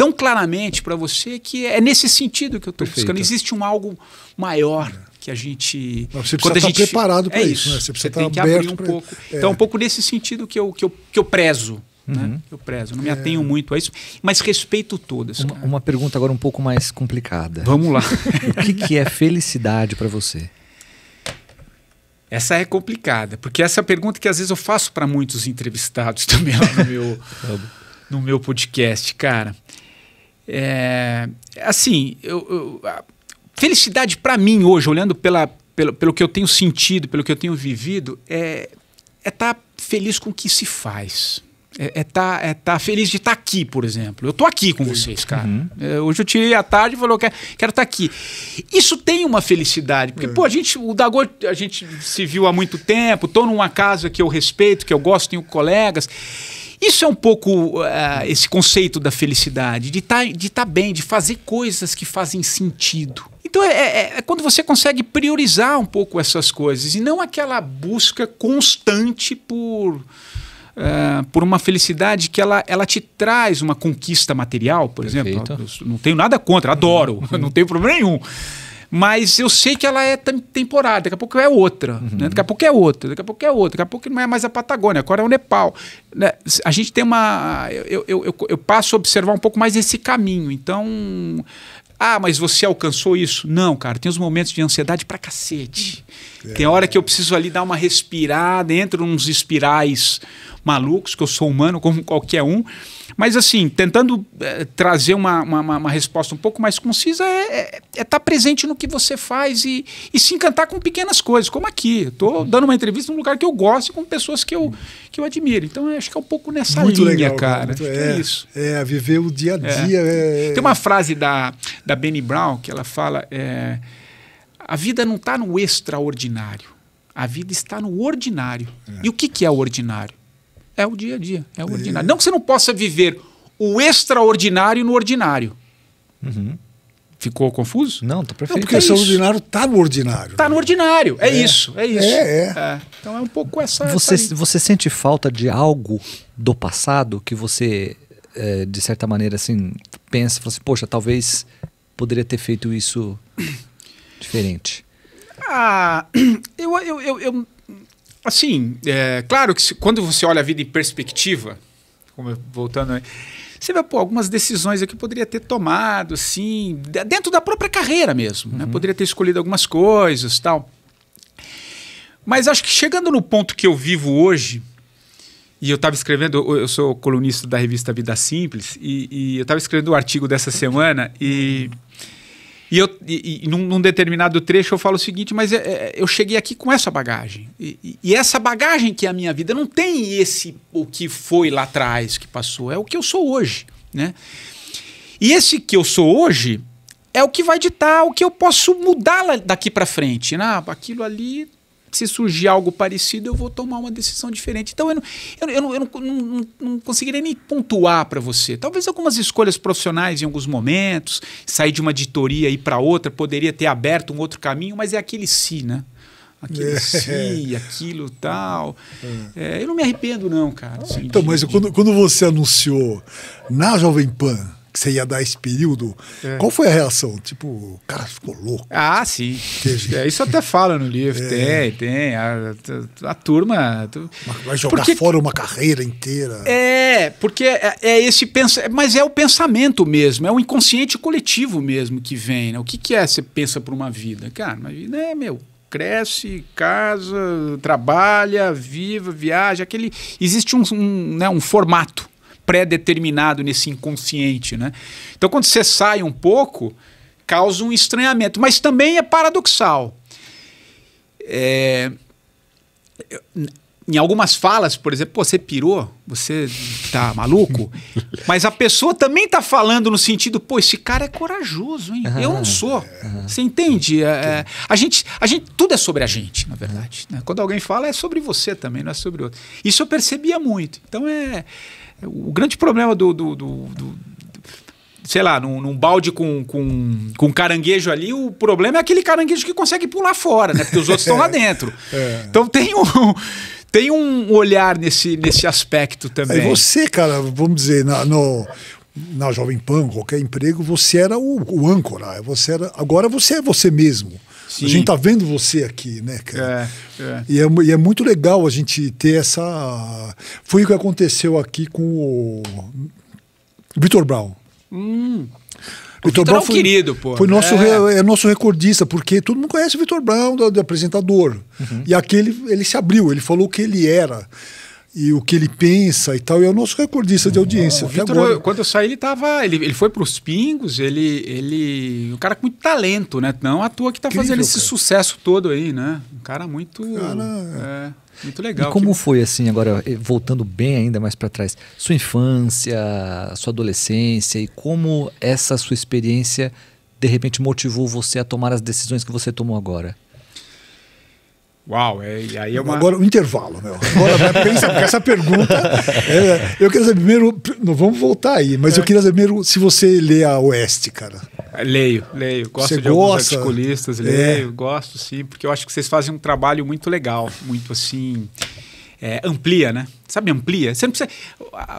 tão claramente para você que é nesse sentido que eu estou buscando. Existe um algo maior é. que a gente. Mas você precisa estar tá gente, preparado para é isso. Né? Você, você tá tem que abrir um pouco. É. Então, um pouco nesse sentido que eu, que eu, que eu prezo. Né? Uhum. Né? Eu prezo, não me é. atenho é. muito a isso, mas respeito todas. Uma, uma, pergunta agora um pouco mais complicada. Vamos lá. o que, que é felicidade para você? Essa é complicada, porque essa é a pergunta que às vezes eu faço para muitos entrevistados também lá no meu, no meu podcast, cara. É, assim, eu, eu felicidade para mim hoje, olhando pela, pelo, pelo que eu tenho sentido, pelo que eu tenho vivido, é estar é tá feliz com o que se faz. É estar é tá, é tá feliz de estar tá aqui, por exemplo. Eu estou aqui com vocês, cara. Uhum. É, hoje eu tirei a tarde e falei, quero estar tá aqui. Isso tem uma felicidade, porque, é. pô, a gente, o Dagô, a gente se viu há muito tempo, estou numa casa que eu respeito, que eu gosto, tenho colegas. Isso é um pouco uh, esse conceito da felicidade, de tá, estar tá bem, de fazer coisas que fazem sentido. Então é, é, é, quando você consegue priorizar um pouco essas coisas e não aquela busca constante por, uh, por uma felicidade que ela, ela te traz uma conquista material, por Perfeito. exemplo. Eu não tenho nada contra, adoro, uhum. não tenho problema nenhum. Mas eu sei que ela é temporária, daqui a pouco é outra, uhum. né? daqui a pouco é outra, daqui a pouco é outra, daqui a pouco não é mais a Patagônia, agora é o Nepal. Né? A gente tem uma. Eu, eu, eu, eu passo a observar um pouco mais esse caminho. Então. Ah, mas você alcançou isso? Não, cara, tem os momentos de ansiedade pra cacete. É. Tem hora que eu preciso ali dar uma respirada, entro uns espirais malucos, que eu sou humano como qualquer um. Mas, assim, tentando é, trazer uma, uma, uma, resposta um pouco mais concisa, é estar é, é tá presente no que você faz e, e se encantar com pequenas coisas, como aqui. Estou dando uma entrevista num lugar que eu gosto e com pessoas que eu, que eu admiro. Então, acho que é um pouco nessa muito linha, legal, cara. Muito, é, é, isso. É, viver o dia a é. dia. É, Tem uma frase da, da Benny Brown que ela fala: a vida não está no extraordinário, a vida está no ordinário. E o que, que é o ordinário? É o dia a dia, é o é. ordinário. Não que você não possa viver o extraordinário no ordinário. Uhum. Ficou confuso? Não, tá perfeito. Não, porque é o extraordinário está no ordinário. Está né? no ordinário, é, é, isso, é, é isso. É, é. é. Então é um pouco essa. Você, essa você sente falta de algo do passado que você, é, de certa maneira, assim, pensa, fala assim, poxa, talvez poderia ter feito isso diferente? Ah, eu, eu, eu, eu assim, é, claro que se, quando você olha a vida em perspectiva, como eu, voltando aí, né, você vê, pô, algumas decisões aqui poderia ter tomado, assim, dentro da própria carreira mesmo, né, uhum. né? Poderia ter escolhido algumas coisas tal. Mas acho que chegando no ponto que eu vivo hoje, e eu estava escrevendo, eu sou colunista da revista Vida Simples, e, e eu estava escrevendo o um artigo dessa semana e... Uhum e, eu, e, e num, num, determinado trecho eu falo o seguinte, mas é, é, eu cheguei aqui com essa bagagem. E, e, essa bagagem que é a minha vida não tem esse o que foi lá atrás que passou, é o que eu sou hoje. Né? E esse que eu sou hoje é o que vai ditar o que eu posso mudar daqui para frente. Né? Ah, aquilo ali se surgir algo parecido, eu vou tomar uma decisão diferente. Então, eu não, eu, não, eu não, não, não conseguiria nem pontuar para você. Talvez algumas escolhas profissionais em alguns momentos, sair de uma editoria e ir para outra, poderia ter aberto um outro caminho, mas é aquele si, né? Aquele é. si, aquilo tal. É. É, eu não me arrependo, não, cara. Ah, assim, então, de, mas de... Quando, quando você anunciou na Jovem Pan que você ia dar esse período. É. Qual foi a reação? Tipo, o cara ficou louco. Ah, sim. Teve. É, isso até fala no livro. É. Tem, tem. A, a, a turma. Tu... Vai jogar porque... fora uma carreira inteira. É, porque é, é esse pensamento. Mas é o pensamento mesmo, é o inconsciente coletivo mesmo que vem. Né? O que, que é você pensa por uma vida? Cara, uma vida é, meu, cresce, casa, trabalha, viva, viaja. Aquele, existe um, um, né, um formato pré-determinado nesse inconsciente, né? Então quando você sai um pouco, causa um estranhamento, mas também é paradoxal. É... Em algumas falas, por exemplo, Pô, você pirou, você tá maluco, mas a pessoa também tá falando no sentido, pô, esse cara é corajoso, hein? Eu não sou. Você entende? É, é a gente, a gente, tudo é sobre a gente, na verdade. Né? Quando alguém fala, é sobre você também, não é sobre outro. Isso eu percebia muito. Então é o grande problema do, do, do, do sei lá, num, num, balde com, com, com caranguejo ali, o problema é aquele caranguejo que consegue pular fora, né? Porque os outros estão lá é. dentro. É. Então tem um. Tem um olhar nesse, nesse aspecto também. Aí você, cara, vamos dizer, na, no, na Jovem Pan, qualquer emprego, você era o, o âncora. Você era, agora você é você mesmo. Sim. A gente tá vendo você aqui, né, cara? É, é. E, é, e é muito legal a gente ter essa. Foi o que aconteceu aqui com o Vitor Brown. Hum. Vitor Brown é foi, querido, pô. Foi nosso, é. é. nosso recordista, porque todo mundo conhece o Vitor Brown, do, do apresentador. Uhum. E aquele ele, ele se abriu, ele falou o que ele era e o que ele pensa e tal. E é o nosso recordista de audiência. Victor, agora... quando eu saí, ele tava. Ele, ele foi para os pingos, ele, ele. Um cara com muito talento, né? Não à toa que está fazendo esse cara. sucesso todo aí, né? Um cara muito. Cara... É... é muito legal. E como que... foi assim, agora eh, voltando bem ainda mais para trás, sua infância, sua adolescência e como essa sua experiência de repente motivou você a tomar as decisões que você tomou agora? Uau, é, aí é uma... Agora, um intervalo, meu. Agora, pensa, porque essa pergunta... É, eu queria saber primeiro... Não, vamos voltar aí, mas é. eu queria saber primeiro se você lê a Oeste, cara. Leio, leio. Gosto você de gosta? alguns articulistas, é. leio, é. gosto sim, porque eu acho que vocês fazem um trabalho muito legal, muito assim... É, amplia, né? Sabe, amplia. Você não precisa...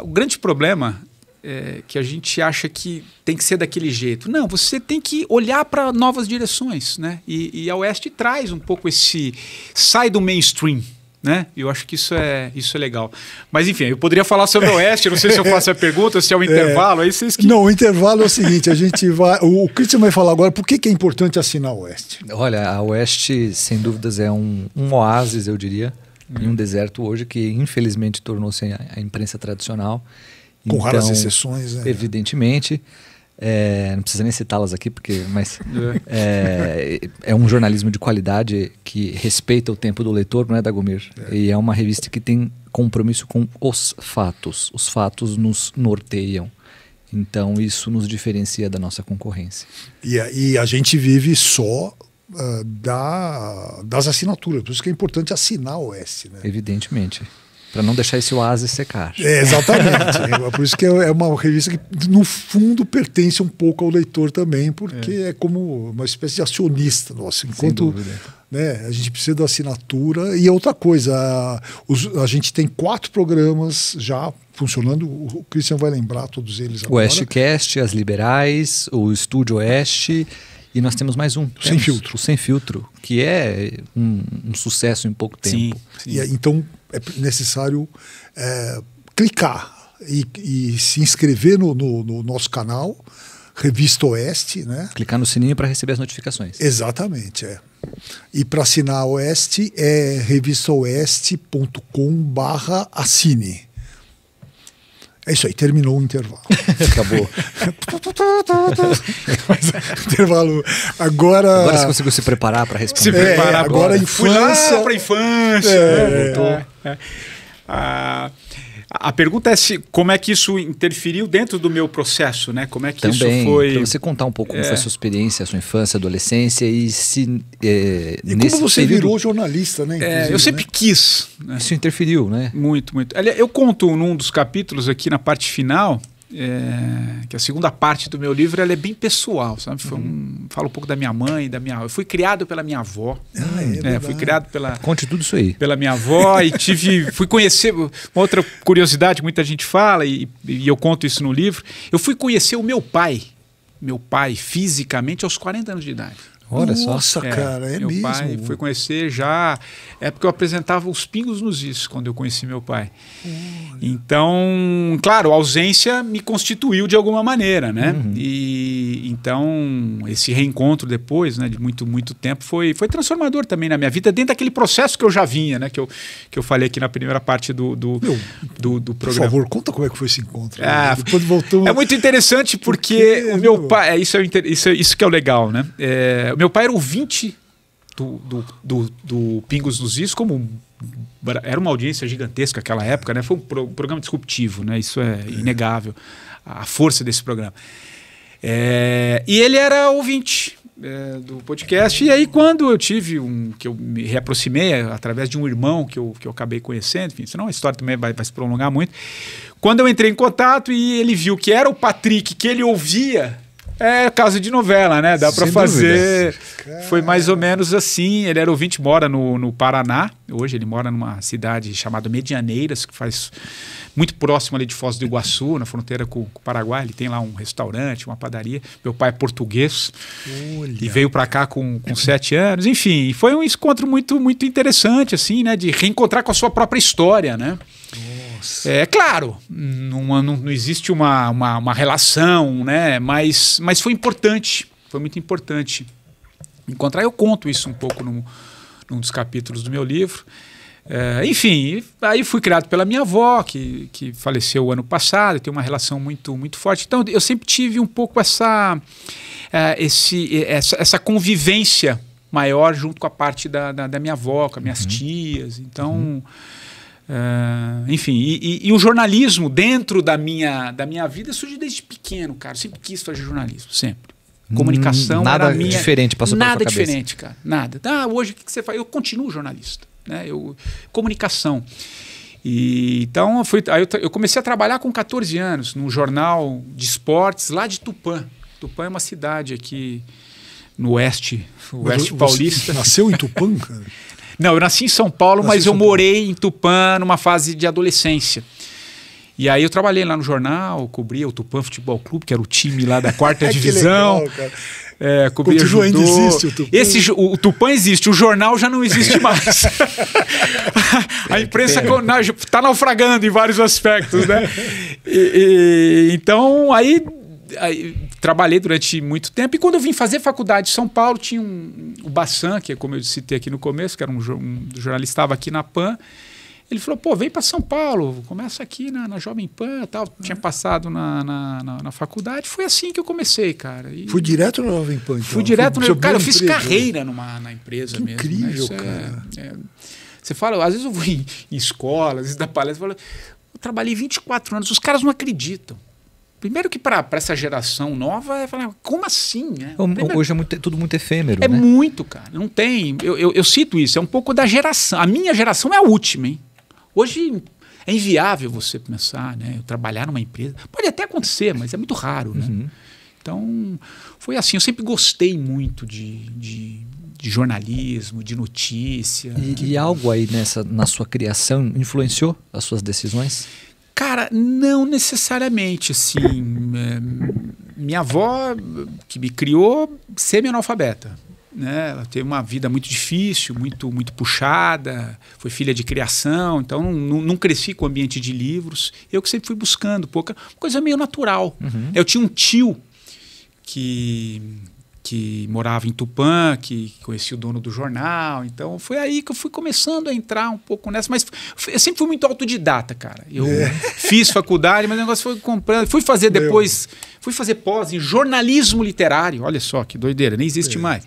O grande problema é, que a gente acha que tem que ser daquele jeito. Não, você tem que olhar para novas direções, né? E, e, a Oeste traz um pouco esse sai do mainstream. Né? Eu acho que isso é, isso é legal. Mas enfim, eu poderia falar sobre o Oeste, não sei se eu faço a pergunta, se é o um é. intervalo, é, aí vocês que... Não, o intervalo é o seguinte, a gente vai. O Christian vai falar agora por que, que é importante assinar o Oeste. Olha, a Oeste, sem dúvidas, é um, um oásis, eu diria, hum. em um deserto hoje que infelizmente tornou-se a imprensa tradicional. Com então, raras exceções, né? Evidentemente. É, não precisa nem citá-las aqui, porque, mas é. É, é. um jornalismo de qualidade que respeita o tempo do leitor, não é, Dagomir? É. E é uma revista que tem compromisso com os fatos. Os fatos nos norteiam. Então, isso nos diferencia da nossa concorrência. E, e a gente vive só uh, da, das assinaturas, por isso que é importante assinar o S. Né? Evidentemente. Para não deixar esse oásis secar. É, exatamente. é, por isso que é, é uma revista que, no fundo, pertence um pouco ao leitor também, porque é, é como uma espécie de acionista nosso. Enquanto né, a gente precisa da assinatura. E é outra coisa, a, os, a gente tem quatro programas já funcionando. O Christian vai lembrar todos eles agora. O Westcast, As Liberais, o Estúdio Oeste. E nós temos mais um. Sem filtro. O Sem Filtro, que é um, um sucesso em pouco tempo. Sim, sim. E, é, então, é necessário é, clicar e, e, se inscrever no, no, no nosso canal, Revista Oeste, né? Clicar no sininho para receber as notificações. Exatamente, é. E para assinar a Oeste é revistaoeste.com barra assine. É isso aí, terminou o intervalo. Acabou. intervalo. Agora. Agora você conseguiu se preparar para responder. Se preparar é, agora. agora infância. Fui lá para infância. É, é, voltou. É. a pergunta é se, como é que isso interferiu dentro do meu processo, né? Como é que Também, isso foi. Para você contar um pouco é... como foi a é. sua experiência, a sua infância, adolescência e se. É, e nesse como você período... virou jornalista, né? É, eu sempre né? quis. Né? Isso interferiu, né? Muito, muito. eu conto num dos capítulos aqui na parte final é, que a segunda parte do meu livro ela é bem pessoal, sabe? Foi uhum. um, fala um pouco da minha mãe, da minha. Eu fui criado pela minha avó. Ah, é, é fui criado pela. Conte tudo isso aí. Pela minha avó e tive, fui conhecer uma outra curiosidade muita gente fala e, e eu conto isso no livro. Eu fui conhecer o meu pai, meu pai fisicamente aos 40 anos de idade. Olha só. Nossa, é, cara, é meu mesmo. Meu pai foi conhecer já. É porque eu apresentava os pingos nos is quando eu conheci meu pai. Olha. Então, claro, a ausência me constituiu de alguma maneira, né? Uhum. E então esse reencontro depois, né, de muito muito tempo, foi foi transformador também na minha vida dentro daquele processo que eu já vinha, né? Que eu que eu falei aqui na primeira parte do do, meu, do, do, programa. Por favor, conta como é que foi esse encontro. Ah, né? quando voltou. É muito interessante porque, porque o meu pai, é, isso é isso, é, isso que é o legal, né? É, meu pai era ouvinte do, do, do, do Pingos dos Is, como era uma audiência gigantesca naquela época, né? Foi um, pro, um programa disruptivo, né? Isso é, é. inegável, a força desse programa. É, e ele era ouvinte é, do podcast. E aí, quando eu tive um. que eu me reaproximei é, através de um irmão que eu, que eu acabei conhecendo, enfim, senão é a história também vai, vai se prolongar muito. Quando eu entrei em contato e ele viu que era o Patrick que ele ouvia é caso de novela, né? Dá para fazer. Foi mais ou menos assim. Ele era ouvinte, mora no, no Paraná. Hoje ele mora numa cidade chamada Medianeiras, que faz muito próximo ali de Foz do Iguaçu, na fronteira com, com o Paraguai. Ele tem lá um restaurante, uma padaria. Meu pai é português Olha. e veio para cá com, com sete anos. Enfim, foi um encontro muito, muito interessante, assim, né? De reencontrar com a sua própria história, né? É claro, não, não, não existe uma, uma, uma, relação, né? Mas, mas foi importante, foi muito importante encontrar. Eu conto isso um pouco no, um dos capítulos do meu livro. É, enfim, aí fui criado pela minha avó, que, que faleceu ano passado, tem uma relação muito, muito forte. Então, eu sempre tive um pouco essa, é, esse, essa, essa convivência maior junto com a parte da, da, da minha avó, com as minhas uhum. tias. Então. Uhum. É, enfim, e, e, e, o jornalismo dentro da minha, da minha vida surgiu desde pequeno, cara. Sempre quis fazer jornalismo, sempre. Hum, comunicação nada minha, diferente passou nada pela Nada diferente, cara, nada. Ah, hoje o que, você faz? Eu continuo jornalista, né? Eu comunicação. E, então eu, fui, eu, eu, comecei a trabalhar com 14 anos num jornal de esportes lá de Tupã. Tupã é uma cidade aqui no oeste, oeste paulista. nasceu em Tupã, cara? Não, eu nasci em São Paulo, nasci mas eu morei em Tupã numa fase de adolescência. E aí eu trabalhei lá no jornal, cobria o Tupã Futebol Clube, que era o time lá da quarta divisão. Legal, cara. É, cobria o ainda existe, o Tupã. Esse, o, o Tupã existe, o jornal já não existe mais. a imprensa está naufragando em vários aspectos, né? E, e, então, aí, aí, trabalhei durante muito tempo. E quando eu vim fazer faculdade em São Paulo, tinha um, o Bassan, que é como eu citei aqui no começo, que era um, um jornalista, estava aqui na PAN. Ele falou, pô, vem para São Paulo, começa aqui na, na Jovem Pan tal. Tinha uhum. passado na, na, na, na faculdade. Foi assim que eu comecei, cara. E Fui direto na Jovem Pan, então. Fui direto Fui, no... Cara, eu fiz empresa. Né? carreira numa, na empresa que mesmo. Né? Incrível, né? cara. É, é... você fala, às vezes eu vou em, em escola, às vezes da palestra, eu falo, eu trabalhei 24 anos, os caras não acreditam. Primeiro que para essa geração nova é falar, como assim? Né? É Primeiro, Hoje é muito, é tudo muito efêmero. É né? muito, cara. Não tem. Eu, eu, eu, cito isso, é um pouco da geração. A minha geração é a última, hein? Hoje é inviável você pensar, né? Eu trabalhar numa empresa. Pode até acontecer, mas é muito raro, né? Uhum. Então, foi assim. Eu sempre gostei muito de, de, de jornalismo, de notícia. E, e, algo aí nessa, na sua criação influenciou as suas decisões? Cara, não necessariamente, assim. É, minha avó, que me criou, semi-analfabeta. Né? Ela teve uma vida muito difícil, muito muito puxada, foi filha de criação, então não, não cresci com o ambiente de livros. Eu que sempre fui buscando, pouca coisa meio natural. Uhum. Eu tinha um tio que que morava em Tupã, que conhecia o dono do jornal. Então foi aí que eu fui começando a entrar um pouco nessa, mas eu sempre fui muito autodidata, cara. Eu é. fiz faculdade, mas o negócio foi comprando. Fui fazer depois, Meu. fui fazer pós em jornalismo literário. Olha só que doideira, nem existe é. mais.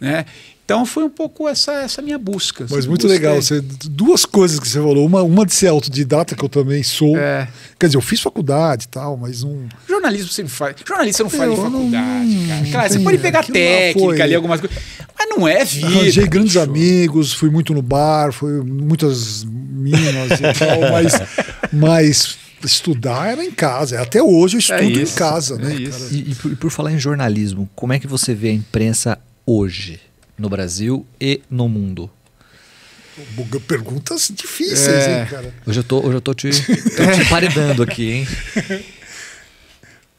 Né? Então foi um pouco essa, essa minha busca. Mas assim, muito busquei. legal. Você, duas coisas que você falou. Uma, uma de ser autodidata, que eu também sou. É. Quer dizer, eu fiz faculdade e tal, mas não. Jornalismo não faz. Jornalista não eu faz faculdade, não, cara. Claro, você pode pegar técnica ali, algumas coisas. Mas não é vida. Arranjei grandes amigos, fui muito no bar, fui muitas minas e tal, mas, mas estudar era em casa. Até hoje eu estudo é isso, em casa, né? É e, e, por, e por falar em jornalismo, como é que você vê a imprensa hoje? no Brasil e no mundo? Perguntas difíceis, é. hein, cara? Hoje eu tô, hoje eu tô te, tô te paredando aqui, hein?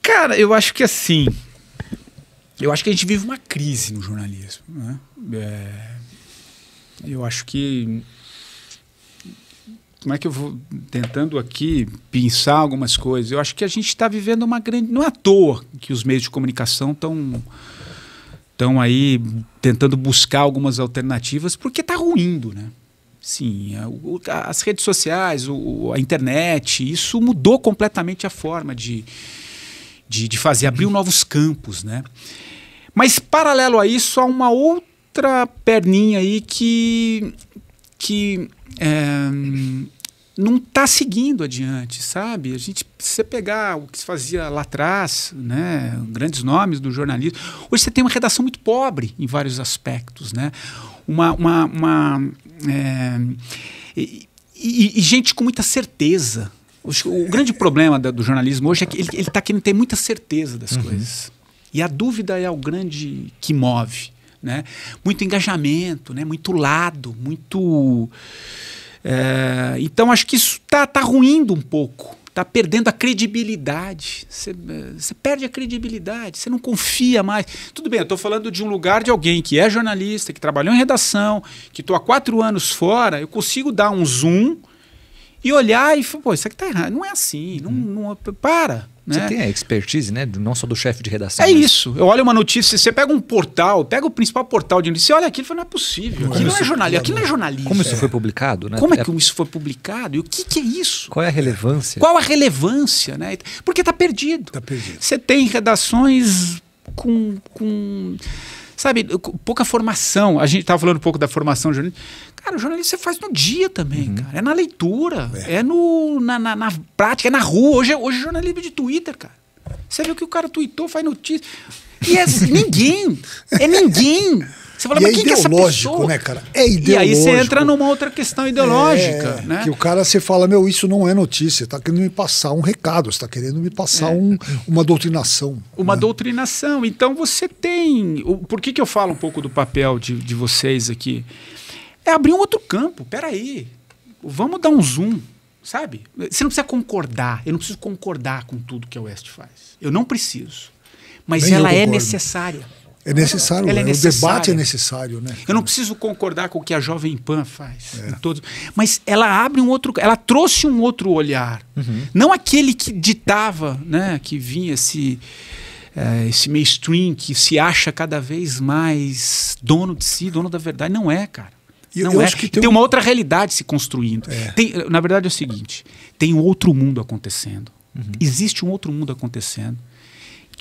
Cara, eu acho que assim. Eu acho que a gente vive uma crise no jornalismo. Né? É, eu acho que. Como é que eu vou tentando aqui pensar algumas coisas? Eu acho que a gente está vivendo uma grande. Não é à toa que os meios de comunicação estão estão aí tentando buscar algumas alternativas, porque está ruindo, né? Sim, é, as redes sociais, a internet, isso mudou completamente a forma de, de, de fazer, abriu uhum. novos campos, né? Mas paralelo a isso, há uma outra perninha aí que, que é, não está seguindo adiante, sabe? A gente precisa pegar o que se fazia lá atrás, né? grandes nomes do jornalismo. Hoje você tem uma redação muito pobre em vários aspectos, né? Uma... uma, uma é, e, e, e gente com muita certeza, o, grande problema do jornalismo hoje é que ele está querendo ter muita certeza das uhum. coisas. E a dúvida é o grande que move. Né? Muito engajamento, né? muito lado, muito. É, então acho que isso está tá ruindo um pouco, está perdendo a credibilidade. Você é, perde a credibilidade, você não confia mais. Tudo bem, eu estou falando de um lugar de alguém que é jornalista, que trabalhou em redação, que estou há quatro anos fora, eu consigo dar um zoom e olhar e falar, pô, isso aqui está errado. Não é assim, não, uhum. não para. Né? Você tem a expertise, né? Não só do chefe de redação. É mas... isso. Eu olho uma notícia, você pega um portal, pega o principal portal de notícia, você olha aquilo e fala, não é possível. Aquilo não, é jornal, aquilo não é jornalismo. Como isso é. foi publicado, né? Como é, é que isso foi publicado? E o que, que é isso? Qual é a relevância? Qual a relevância, né? Porque está perdido. Tá perdido. Você tem redações com. com sabe, pouca formação. A gente estava falando um pouco da formação jornalista. Cara, o jornalista você faz no dia também, uhum. cara. É na leitura, é, é no, na, na, na, prática, é na rua. Hoje, hoje é jornalismo de Twitter, cara. Você vê o que o cara tweetou, faz notícia. E é assim, ninguém. É ninguém. Você fala, e é mas é quem que é essa pessoa? né, cara? É ideológico. E aí você entra numa outra questão ideológica, é, né? Que o cara, você fala, meu, isso não é notícia, Está querendo me passar um recado, você está querendo me passar é. um, uma doutrinação. Uma né? doutrinação. Então você tem... por que que eu falo um pouco do papel de, de vocês aqui? É abrir um outro campo, peraí. Vamos dar um zoom sabe? Você não precisa concordar. Eu não preciso concordar com tudo que a West faz. Eu não preciso. Mas Bem ela é necessária. É necessário, é né? o debate é necessário, né? Eu não preciso concordar com o que a Jovem Pan faz, é. todos, mas ela abre um outro, ela trouxe um outro olhar, uhum. não aquele que ditava, né, que vinha esse é, esse mainstream que se acha cada vez mais dono de si, dono da verdade, não é, cara. Eu, não eu é. acho que tem, tem um... uma outra realidade se construindo. É. Tem, na verdade é o seguinte, tem um outro mundo acontecendo. Uhum. Existe um outro mundo acontecendo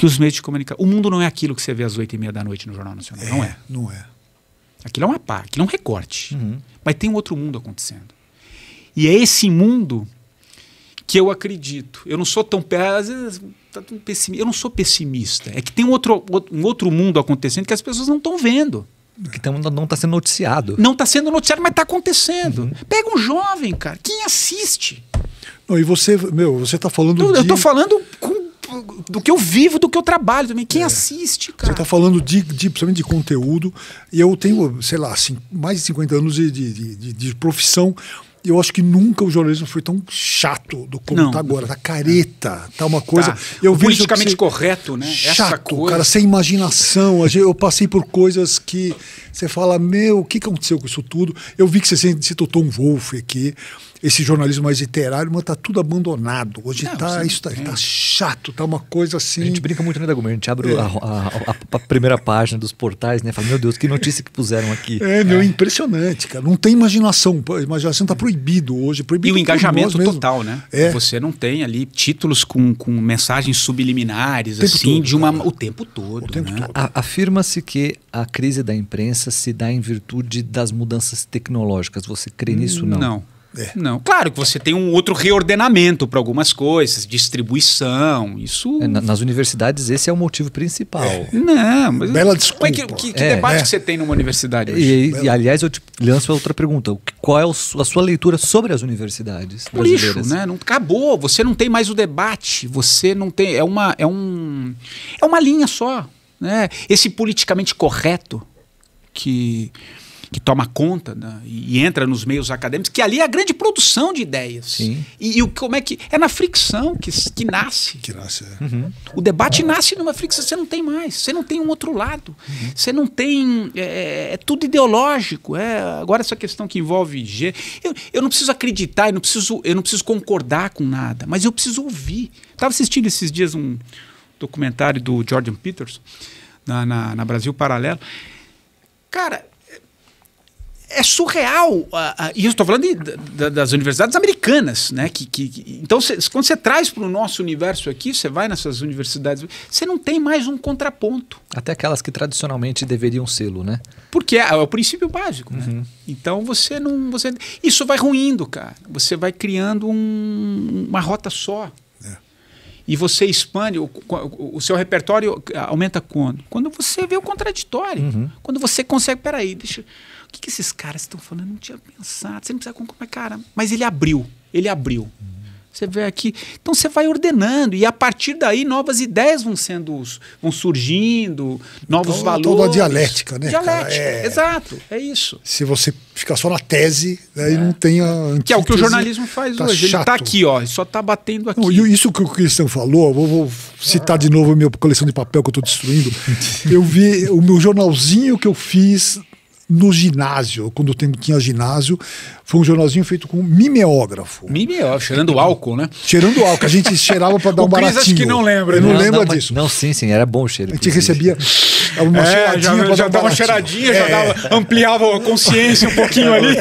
que os meios de comunicação. O mundo não é aquilo que você vê às oito e meia da noite no Jornal Nacional. É, não é. Não é. Aquilo é uma pá, aquilo é um recorte. Uhum. Mas tem um outro mundo acontecendo. E é esse mundo que eu acredito. Eu não sou tão, vezes, tá tão pessimista. Eu não sou pessimista. É que tem um outro, um outro mundo acontecendo que as pessoas não estão vendo. Que tão, não está sendo noticiado. Não está sendo noticiado, mas está acontecendo. Uhum. Pega um jovem, cara. Quem assiste? Não, e você, meu, você está falando. Eu estou de... falando do que eu vivo, do que eu trabalho também. Quem é. assiste, tá cara? Você está falando de, de, principalmente de conteúdo. E eu tenho, sei lá, assim, mais de 50 anos de, de, de, de profissão eu acho que nunca o jornalismo foi tão chato do como está agora. Tá careta, tá uma coisa. Tá. Eu politicamente você... correto, né? Chato, Essa coisa... cara, sem imaginação. Eu passei por coisas que você fala, meu, o que aconteceu com isso tudo? Eu vi que você citou Tom Wolff aqui esse jornalismo mais literário, mas tá tudo abandonado. Hoje está, tá, tá, tá, chato, tá uma coisa assim. A gente brinca muito, né, Dagomir? A gente abre é. a, a, a, primeira página dos portais, né? Fala, meu Deus, que notícia que puseram aqui. É, meu, é. impressionante, cara. Não tem imaginação. Imaginação tá proibido hoje. Proibido e o engajamento total, né? É. Você não tem ali títulos com, com mensagens subliminares, assim, todo, de uma. Cara. O tempo todo. O tempo né? todo. Afirma-se que a crise da imprensa se dá em virtude das mudanças tecnológicas. Você crê nisso? Não. Não. É. Não, claro que você tem um outro reordenamento para algumas coisas, distribuição, isso. É, nas universidades esse é o motivo principal. É. Não, mas. Bela desculpa. Mas que, que, que debate é. que você tem numa universidade? E, e, aliás, eu te lanço outra pergunta. Qual é a sua leitura sobre as universidades? Um lixo, né? Não acabou. Você não tem mais o debate. Você não tem. É uma é um é uma linha só, né? Esse politicamente correto que que toma conta né, e entra nos meios acadêmicos, que ali é a grande produção de ideias. Sim. E, e o, como é que. É na fricção que, que nasce. Que nasce, é. uhum. O debate nasce numa fricção, você não tem mais, você não tem um outro lado, uhum. você não tem. É, é, é tudo ideológico. É, agora, essa questão que envolve G. Eu, eu não preciso acreditar, eu não preciso, eu não preciso concordar com nada, mas eu preciso ouvir. Estava assistindo esses dias um documentário do Jordan Peterson na, na, na Brasil Paralelo. Cara, é surreal. Uh, uh, e eu estou falando de, de, das universidades americanas, né? Que, que, que então, cê, quando você traz para o nosso universo aqui, você vai nessas universidades, você não tem mais um contraponto. Até aquelas que tradicionalmente deveriam sê-lo, né? Porque é, é, o princípio básico, né? uhum. né? Então você não. Você, isso vai ruindo, cara. Você vai criando um, uma rota só. É. E você expande, o, o, seu repertório ah, aumenta quando? Quando você vê o contraditório. Uhum. Quando você consegue. Peraí, deixa que, que esses caras estão falando? Eu não tinha pensado. Você não precisa concordar. Cara, mas ele abriu. Ele abriu. Você vê aqui. Então você vai ordenando, e a partir daí novas ideias vão sendo vão surgindo, novos então, valores. Toda a dialética, né? Dialética, é... exato, é isso. Se você ficar só na tese, aí é. não tem a. Que é o que o jornalismo faz tá hoje. Chato. Ele tá aqui, ó, só tá batendo aqui. Não, isso que o Cristiano falou, vou, vou citar de novo a minha coleção de papel que eu estou destruindo. eu vi o meu jornalzinho que eu fiz no ginásio, quando tinha ginásio, foi um jornalzinho feito com mimeógrafo. Mimeógrafo, cheirando álcool, né? Cheirando álcool, a gente cheirava para dar o um Cris baratinho. acho que não lembra. Eu não, né? não lembra disso. Não, sim, sim, era bom o cheiro. A gente recebia uma é, cheiradinha já, já, dava uma cheiradinha, é. já dava, ampliava a consciência um pouquinho ali.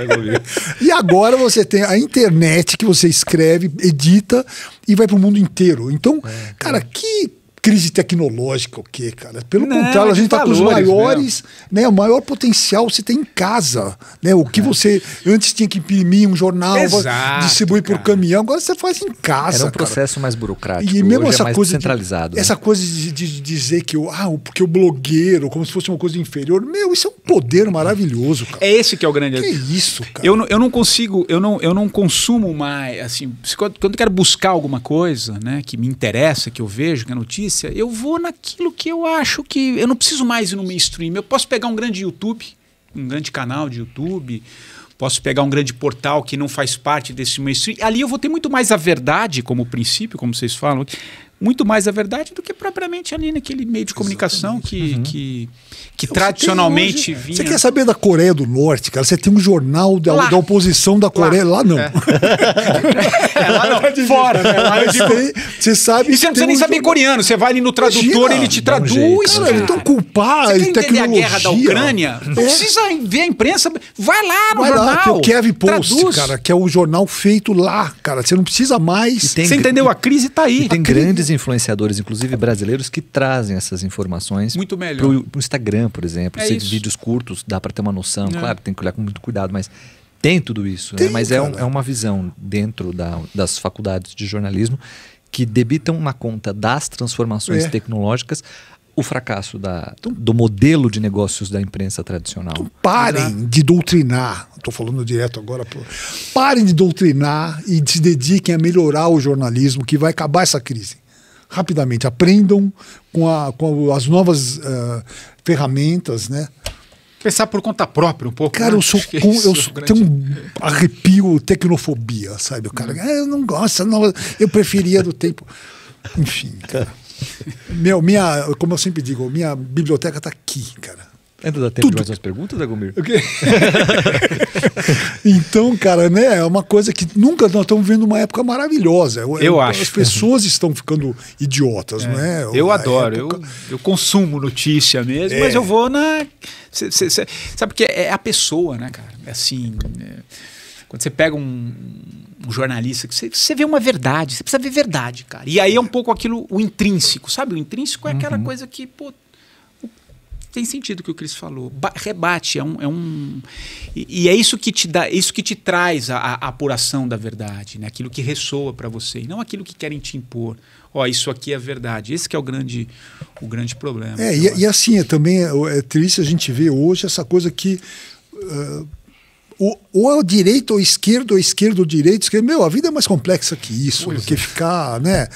e agora você tem a internet que você escreve, edita e vai para o mundo inteiro. Então, é, cara, é. que crise tecnológica, o quê, cara? Pelo não, contrário, a gente está com os maiores, mesmo. né? O maior potencial você tem em casa, né? O que é. você antes tinha que imprimir um jornal, Exato, distribuir cara. por caminhão, agora você faz em casa. Era um processo cara. mais burocrático. E mesmo é essa é coisa centralizado. De, né? Essa coisa de, de, dizer que ah, o ah, porque o blogueiro, como se fosse uma coisa inferior, meu, isso é um poder maravilhoso, cara. É esse que é o grande. Que é isso, cara? Eu não, eu não consigo, eu não, eu não consumo mais, assim, quando eu quero buscar alguma coisa, né, que me interessa, que eu vejo, que é notícia notícia, eu vou naquilo que eu acho que. Eu não preciso mais ir no mainstream. Eu posso pegar um grande YouTube, um grande canal de YouTube, posso pegar um grande portal que não faz parte desse mainstream. Ali eu vou ter muito mais a verdade como princípio, como vocês falam, muito mais a verdade do que propriamente ali naquele meio de comunicação que, uhum. que, que tradicionalmente você hoje, vinha. Você quer saber da Coreia do Norte, cara? Você tem um jornal da, da oposição da Coreia. Lá, lá não. É. é, lá não. Fora, né? Lá é tipo- você, sabe. É e você não precisa nem um saber coreano. Você vai ali no tradutor, Imagina, ele te traduz. Um jeito, cara, cara. É- então culpar você quer tecnologia. a guerra da Ucrânia? Não é. precisa ver a imprensa. Vai lá no vai jornal. Lá, que é o Kevin Post, traduz. cara, que é o jornal feito lá, cara. Você não precisa mais. Você entendeu? A crise está aí. tem grandes influenciadores, inclusive brasileiros, que trazem essas informações muito melhor para o Instagram, por exemplo. É vídeos curtos dá para ter uma noção. É. Claro, tem que olhar com muito cuidado, mas tem tudo isso. Né? Tem, né? Mas é, um, é, uma visão dentro da, das faculdades de jornalismo que debitam uma conta das transformações é. tecnológicas o fracasso da, do modelo de negócios da imprensa tradicional. Então parem Exato. de doutrinar, estou falando direto agora, pô. parem de doutrinar e se dediquem a melhorar o jornalismo que vai acabar essa crise rapidamente, aprendam com, a, com as novas uh, ferramentas, né? Pensar por conta própria um pouco. Cara, né? eu sou. Com, eu é sou, grande... tenho um arrepio, tecnofobia, sabe? O cara. Hum. É, eu não gosto, não, eu preferia do tempo. Enfim, cara. Meu, minha, como eu sempre digo, minha biblioteca está aqui, cara. Ainda dá tempo Tudo. de mais as perguntas, Agumir? Okay. então, cara, né? É uma coisa que nunca nós estamos vendo uma época maravilhosa. É, eu, eu é, acho. As pessoas estão ficando idiotas, é. né? Eu adoro. Época... Eu, eu consumo notícia mesmo, é. mas eu vou na. Cê, cê, cê, sabe porque é, é a pessoa, né, cara? Assim. É... Quando você pega um, um jornalista, que você, você, vê uma verdade, você precisa ver verdade, cara. E aí é um pouco aquilo, o intrínseco, sabe? O intrínseco é aquela uhum. coisa que, pô, tem sentido o que o Cris falou. Ba rebate, é um. É um e, e, é isso que te dá, é isso que te traz a, a apuração da verdade, né? aquilo que ressoa para você, e não aquilo que querem te impor. Ó, isso aqui é verdade. Esse é o grande, o grande problema. É, e, e, assim, é, também é, é, triste a gente ver hoje essa coisa que. Uh, ou, é ou direito ou esquerdo, ou esquerdo ou direito, esquerdo. Meu, a vida é mais complexa que isso, pois do que é. ficar, né?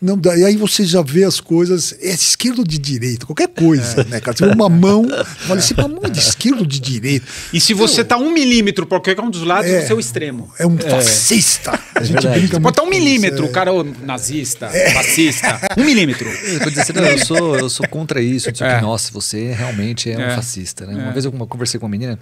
Não dá. E aí você já vê as coisas, é esquerdo de direito, qualquer coisa, é. né, cara? Você vê uma mão, fala assim, uma mão é de esquerdo de direito. E se você está um milímetro para qualquer um dos lados, é, você é o extremo. É um é. fascista. A gente verdade. brinca você muito. Tá um milímetro, é. o cara o nazista, é. fascista. Um milímetro. Eu, dizendo, assim, eu, sou, eu sou contra isso. Tipo, nossa, você realmente é, um fascista. Né? Uma vez eu conversei com uma menina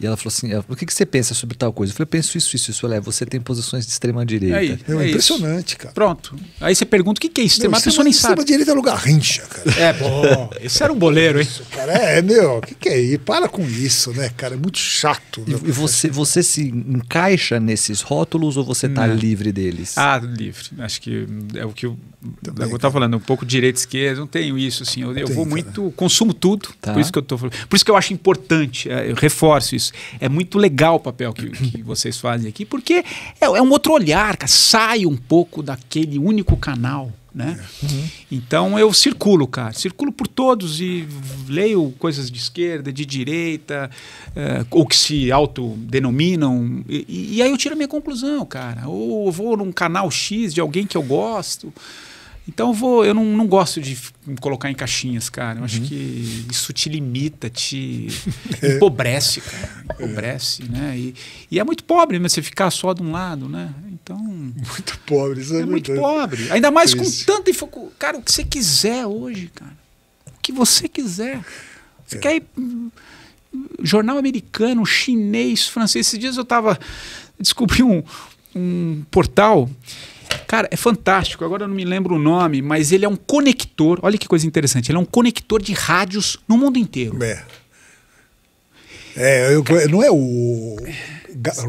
e ela falou assim: o que, que você pensa sobre tal coisa? Eu falei: eu penso isso, isso, isso. Ela é, você tem posições de extrema-direita. É, é impressionante, isso. cara. Pronto. Aí você pergunta: o que, que é extrema? Não a pessoa nem sabe. Extrema-direita é lugar rincha, cara. É, pô, esse era um boleiro, hein? Isso, cara, é, meu, o que, que é isso? Para com isso, né, cara? É muito chato. E, e você, você se encaixa nesses rótulos ou você está livre deles? Ah, livre. Acho que é o que eu também, então, eu estava falando um pouco de direita e esquerda, não tenho isso, assim. Eu, eu vou tá. muito, cara. consumo tudo, tá. por isso que eu tô falando. Por isso que eu acho importante, é, eu reforço isso. É muito legal o papel que, que vocês fazem aqui, porque é, é um outro olhar, cara. Sai um pouco daquele único canal. Né? É. Uhum. Então eu circulo, cara, circulo por todos e leio coisas de esquerda, de direita, uh, ou que se autodenominam, e, e aí eu tiro a minha conclusão, cara. Ou vou num canal X de alguém que eu gosto. Então eu vou, eu não, não gosto de me colocar em caixinhas, cara. Eu uhum. acho que isso te limita, te empobrece, cara. É. Empobrece, é. né? E, e, é muito pobre, mas né? você ficar só de um lado, né? Então. Muito pobre, isso é, é muito pobre. Ainda mais com com tanta. Cara, o que você quiser hoje, cara. O que você quiser. Você é. quer ir. Hum, jornal americano, chinês, francês. Esses dias eu tava. Descobri um, um portal Cara, é fantástico. Agora eu não me lembro o nome, mas ele é um conector. Olha que coisa interessante. Ele é um conector de rádios no mundo inteiro. É. É, eu, não é o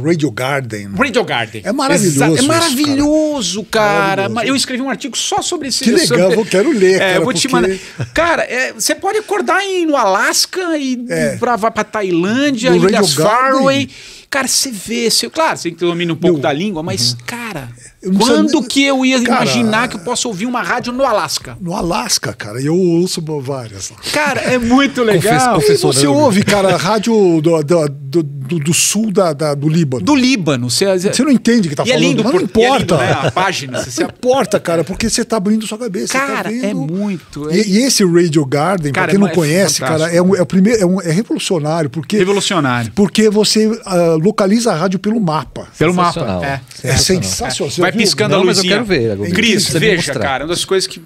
Radio Garden. Né? Radio Garden. É maravilhoso. É maravilhoso, isso, cara. cara. Maravilhoso. Eu escrevi um artigo só sobre isso. Que legal, sobre... eu quero ler. É, cara, eu vou porque... te mandar. Cara, é, você pode acordar em, no Alasca e é. pra, vai pra Tailândia, no Ilhas Faroe. Cara, você vê. Você, claro, você tem que dominar um pouco da língua, mas, uhum. cara. Quando que eu ia cara, imaginar que eu posso ouvir uma rádio no Alasca? No Alasca, cara, eu ouço várias. Assim. Cara, é muito legal. Confesso, E você né, ouve, cara, rádio do, do, do, do sul da, da, do Líbano. Do Líbano. Você, é- você não entende o que tá e é falando. É lindo, mas não importa. É lindo, né? A página. Você não importa, cara, porque você tá abrindo sua cabeça. Tá cara, tá é muito. É... E, e, esse Radio Garden, cara, pra quem não é conhece, cara, é, um, é, o primeiro, é, um, é revolucionário. Porque, revolucionário. Porque você uh, localiza a rádio pelo mapa. Pelo mapa. É, é sensacional. Vai piscando não, a luzinha. Mas eu quero ver. Cris, veja, cara, uma das coisas que.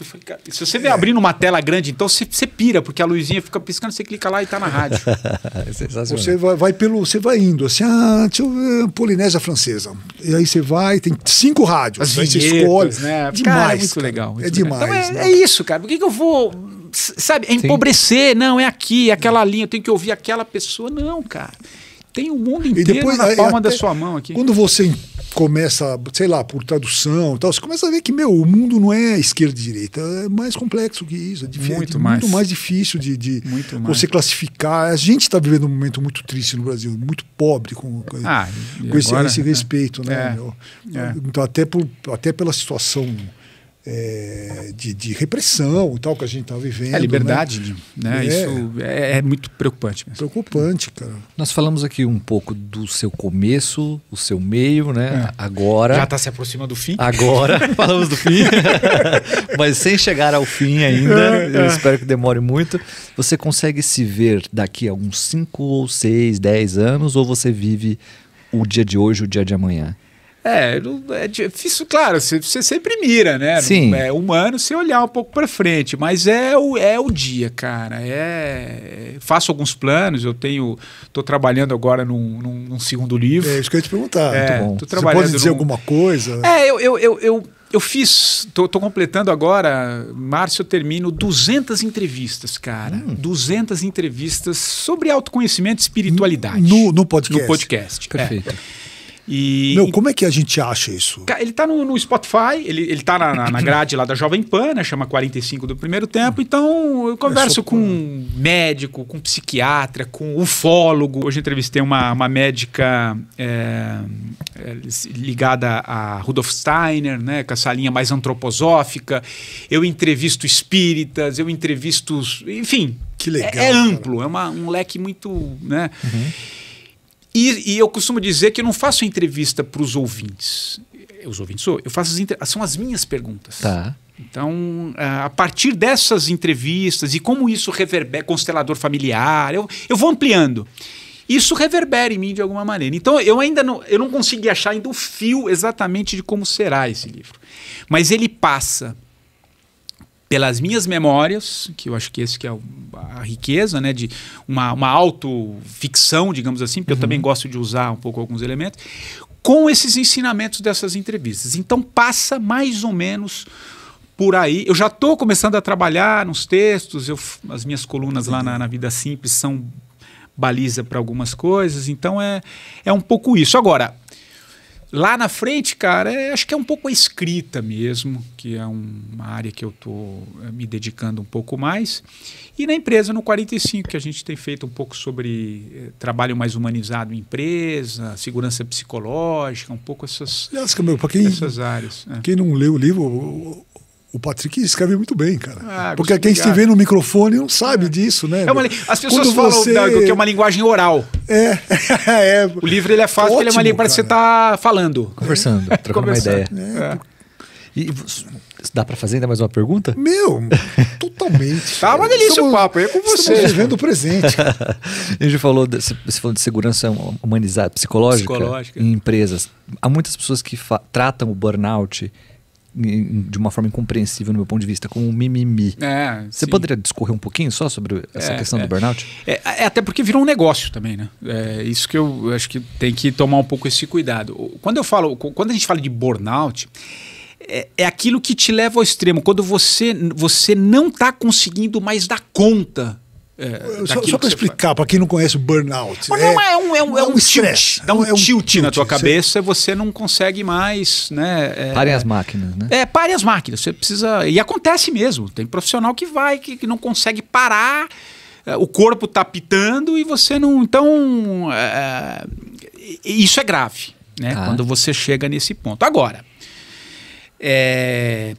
Se você vê é. abrindo uma tela grande, então você, você pira, porque a luzinha fica piscando, você clica lá e tá na rádio. é Você vai, vai, pelo. Você vai indo, assim, ah, deixa eu ver, Polinésia Francesa. E aí você vai, tem cinco rádios. As vinhetas, você escolhe. Né? Demais. Cara, é muito legal. Muito é demais. Legal. Então, é, né? é isso, cara. Por que, que eu vou sabe, é empobrecer, Sim. não, é aqui, é aquela linha, eu tenho que ouvir aquela pessoa. Não, cara tem o mundo inteiro depois, na palma da sua mão aqui. Quando você começa, sei lá, por tradução e tal, você começa a ver que, meu, o mundo não é esquerda e direita, é mais complexo que isso. É muito, é mais. muito mais difícil de, de você classificar. A gente está vivendo um momento muito triste no Brasil, muito pobre com, ah, com esse, agora, esse, respeito, né? Né, é, né? É, então, até, por, até pela situação é, de, de, repressão e tal que a gente está vivendo. É a liberdade, né? né? É, Isso é, é, muito preocupante. Mesmo. Preocupante, cara. Nós falamos aqui um pouco do seu começo, o seu meio, né? É. Agora. Já está se aproximando do fim. Agora falamos do fim, mas sem chegar ao fim ainda. É, eu espero que demore muito. Você consegue se ver daqui a uns 5 ou 6, 10 anos ou você vive o dia de hoje, o dia de amanhã? É, é difícil, claro, você, você sempre mira, né? Sim. É humano você olhar um pouco para frente, mas é o, é o dia, cara. É, faço alguns planos, eu tenho. tô trabalhando agora num, num, num segundo livro. É isso que eu ia te perguntar. É, Muito bom. trabalhando você pode dizer num... alguma coisa? É, eu, eu, eu, eu eu fiz, tô, tô, completando agora, Márcio eu termino 200 entrevistas, cara. Hum. 200 entrevistas sobre autoconhecimento e espiritualidade. No, no podcast. No podcast. É. Perfeito. É. E, Meu, como é que a gente acha isso? Ele tá no, no Spotify, ele, ele tá na, na, na, grade lá da Jovem Pan, né? Chama 45 do primeiro tempo. Então, eu é converso é com médico, com psiquiatra, com ufólogo. Hoje entrevistei uma, uma médica é, é, ligada a Rudolf Steiner, né? Com essa linha mais antroposófica. Eu entrevisto espíritas, eu entrevisto. Enfim. Que legal. É, é amplo, cara. é uma, um leque muito. Né? Uhum. E, e eu costumo dizer que eu não faço entrevista para os ouvintes. Os ouvintes sou, eu faço as são as minhas perguntas. Tá. Então, é, a partir dessas entrevistas e como isso reverbera, constelador familiar, eu, eu vou ampliando. Isso reverbera em mim de alguma maneira. Então, eu ainda não, eu não consegui achar ainda o fio exatamente de como será esse livro. Mas ele passa pelas minhas memórias, que eu acho que esse que é a riqueza, né, de uma, uma autoficção, digamos assim, porque uhum. eu também gosto de usar um pouco alguns elementos, com esses ensinamentos dessas entrevistas. Então passa mais ou menos por aí. Eu já estou começando a trabalhar nos textos, eu, as minhas colunas lá na, na Vida Simples são baliza para algumas coisas, então é, é um pouco isso. Agora, Lá na frente, cara, é, acho que é um pouco a escrita mesmo, que é um, uma área que eu estou é, me dedicando um pouco mais. E na empresa, no 45, que a gente tem feito um pouco sobre é, trabalho mais humanizado em empresa, segurança psicológica, um pouco essas, Aliás, Camilo, quem, essas áreas. É. Quem é. não leu o livro, o Patrick escreve muito bem, cara. Ah, Porque quem obrigado. estiver no microfone não sabe é. disso, né? É uma, as pessoas Quando falam você... que é uma linguagem oral. É. é. O livro ele é fácil, Ótimo, ele é uma linguagem para você estar tá falando. Conversando, é. trocando Conversando. uma ideia. É. É. E dá para fazer ainda mais uma pergunta? Meu, totalmente. tá uma delícia estamos, o papo, é com você. Estamos vivendo o presente. a gente falou, de, você falou de segurança hum, humanizada, psicológica, psicológica, em empresas. Há muitas pessoas que tratam o burnout de uma forma incompreensível no meu ponto de vista, como um mimimi. É, Você sim. poderia discorrer um pouquinho só sobre essa é, questão é. do burnout? É, é, até porque virou um negócio também, né? É isso que eu acho que tem que tomar um pouco esse cuidado. Quando eu falo, quando a gente fala de burnout, é, é, aquilo que te leva ao extremo, quando você, você não está conseguindo mais dar conta é, só, só para explicar, para quem não conhece o burnout. Mas é, não é um, é um, é um, um stress, Dá um, é um tilt, tilt, na tua cabeça, é você não consegue mais. Né, é, pare as máquinas, né? É, pare as máquinas. Você precisa. E acontece mesmo. Tem profissional que vai, que, que não consegue parar, é, o corpo está pitando e você não. Então. É, isso é grave, né? Ah. Quando você chega nesse ponto. Agora. É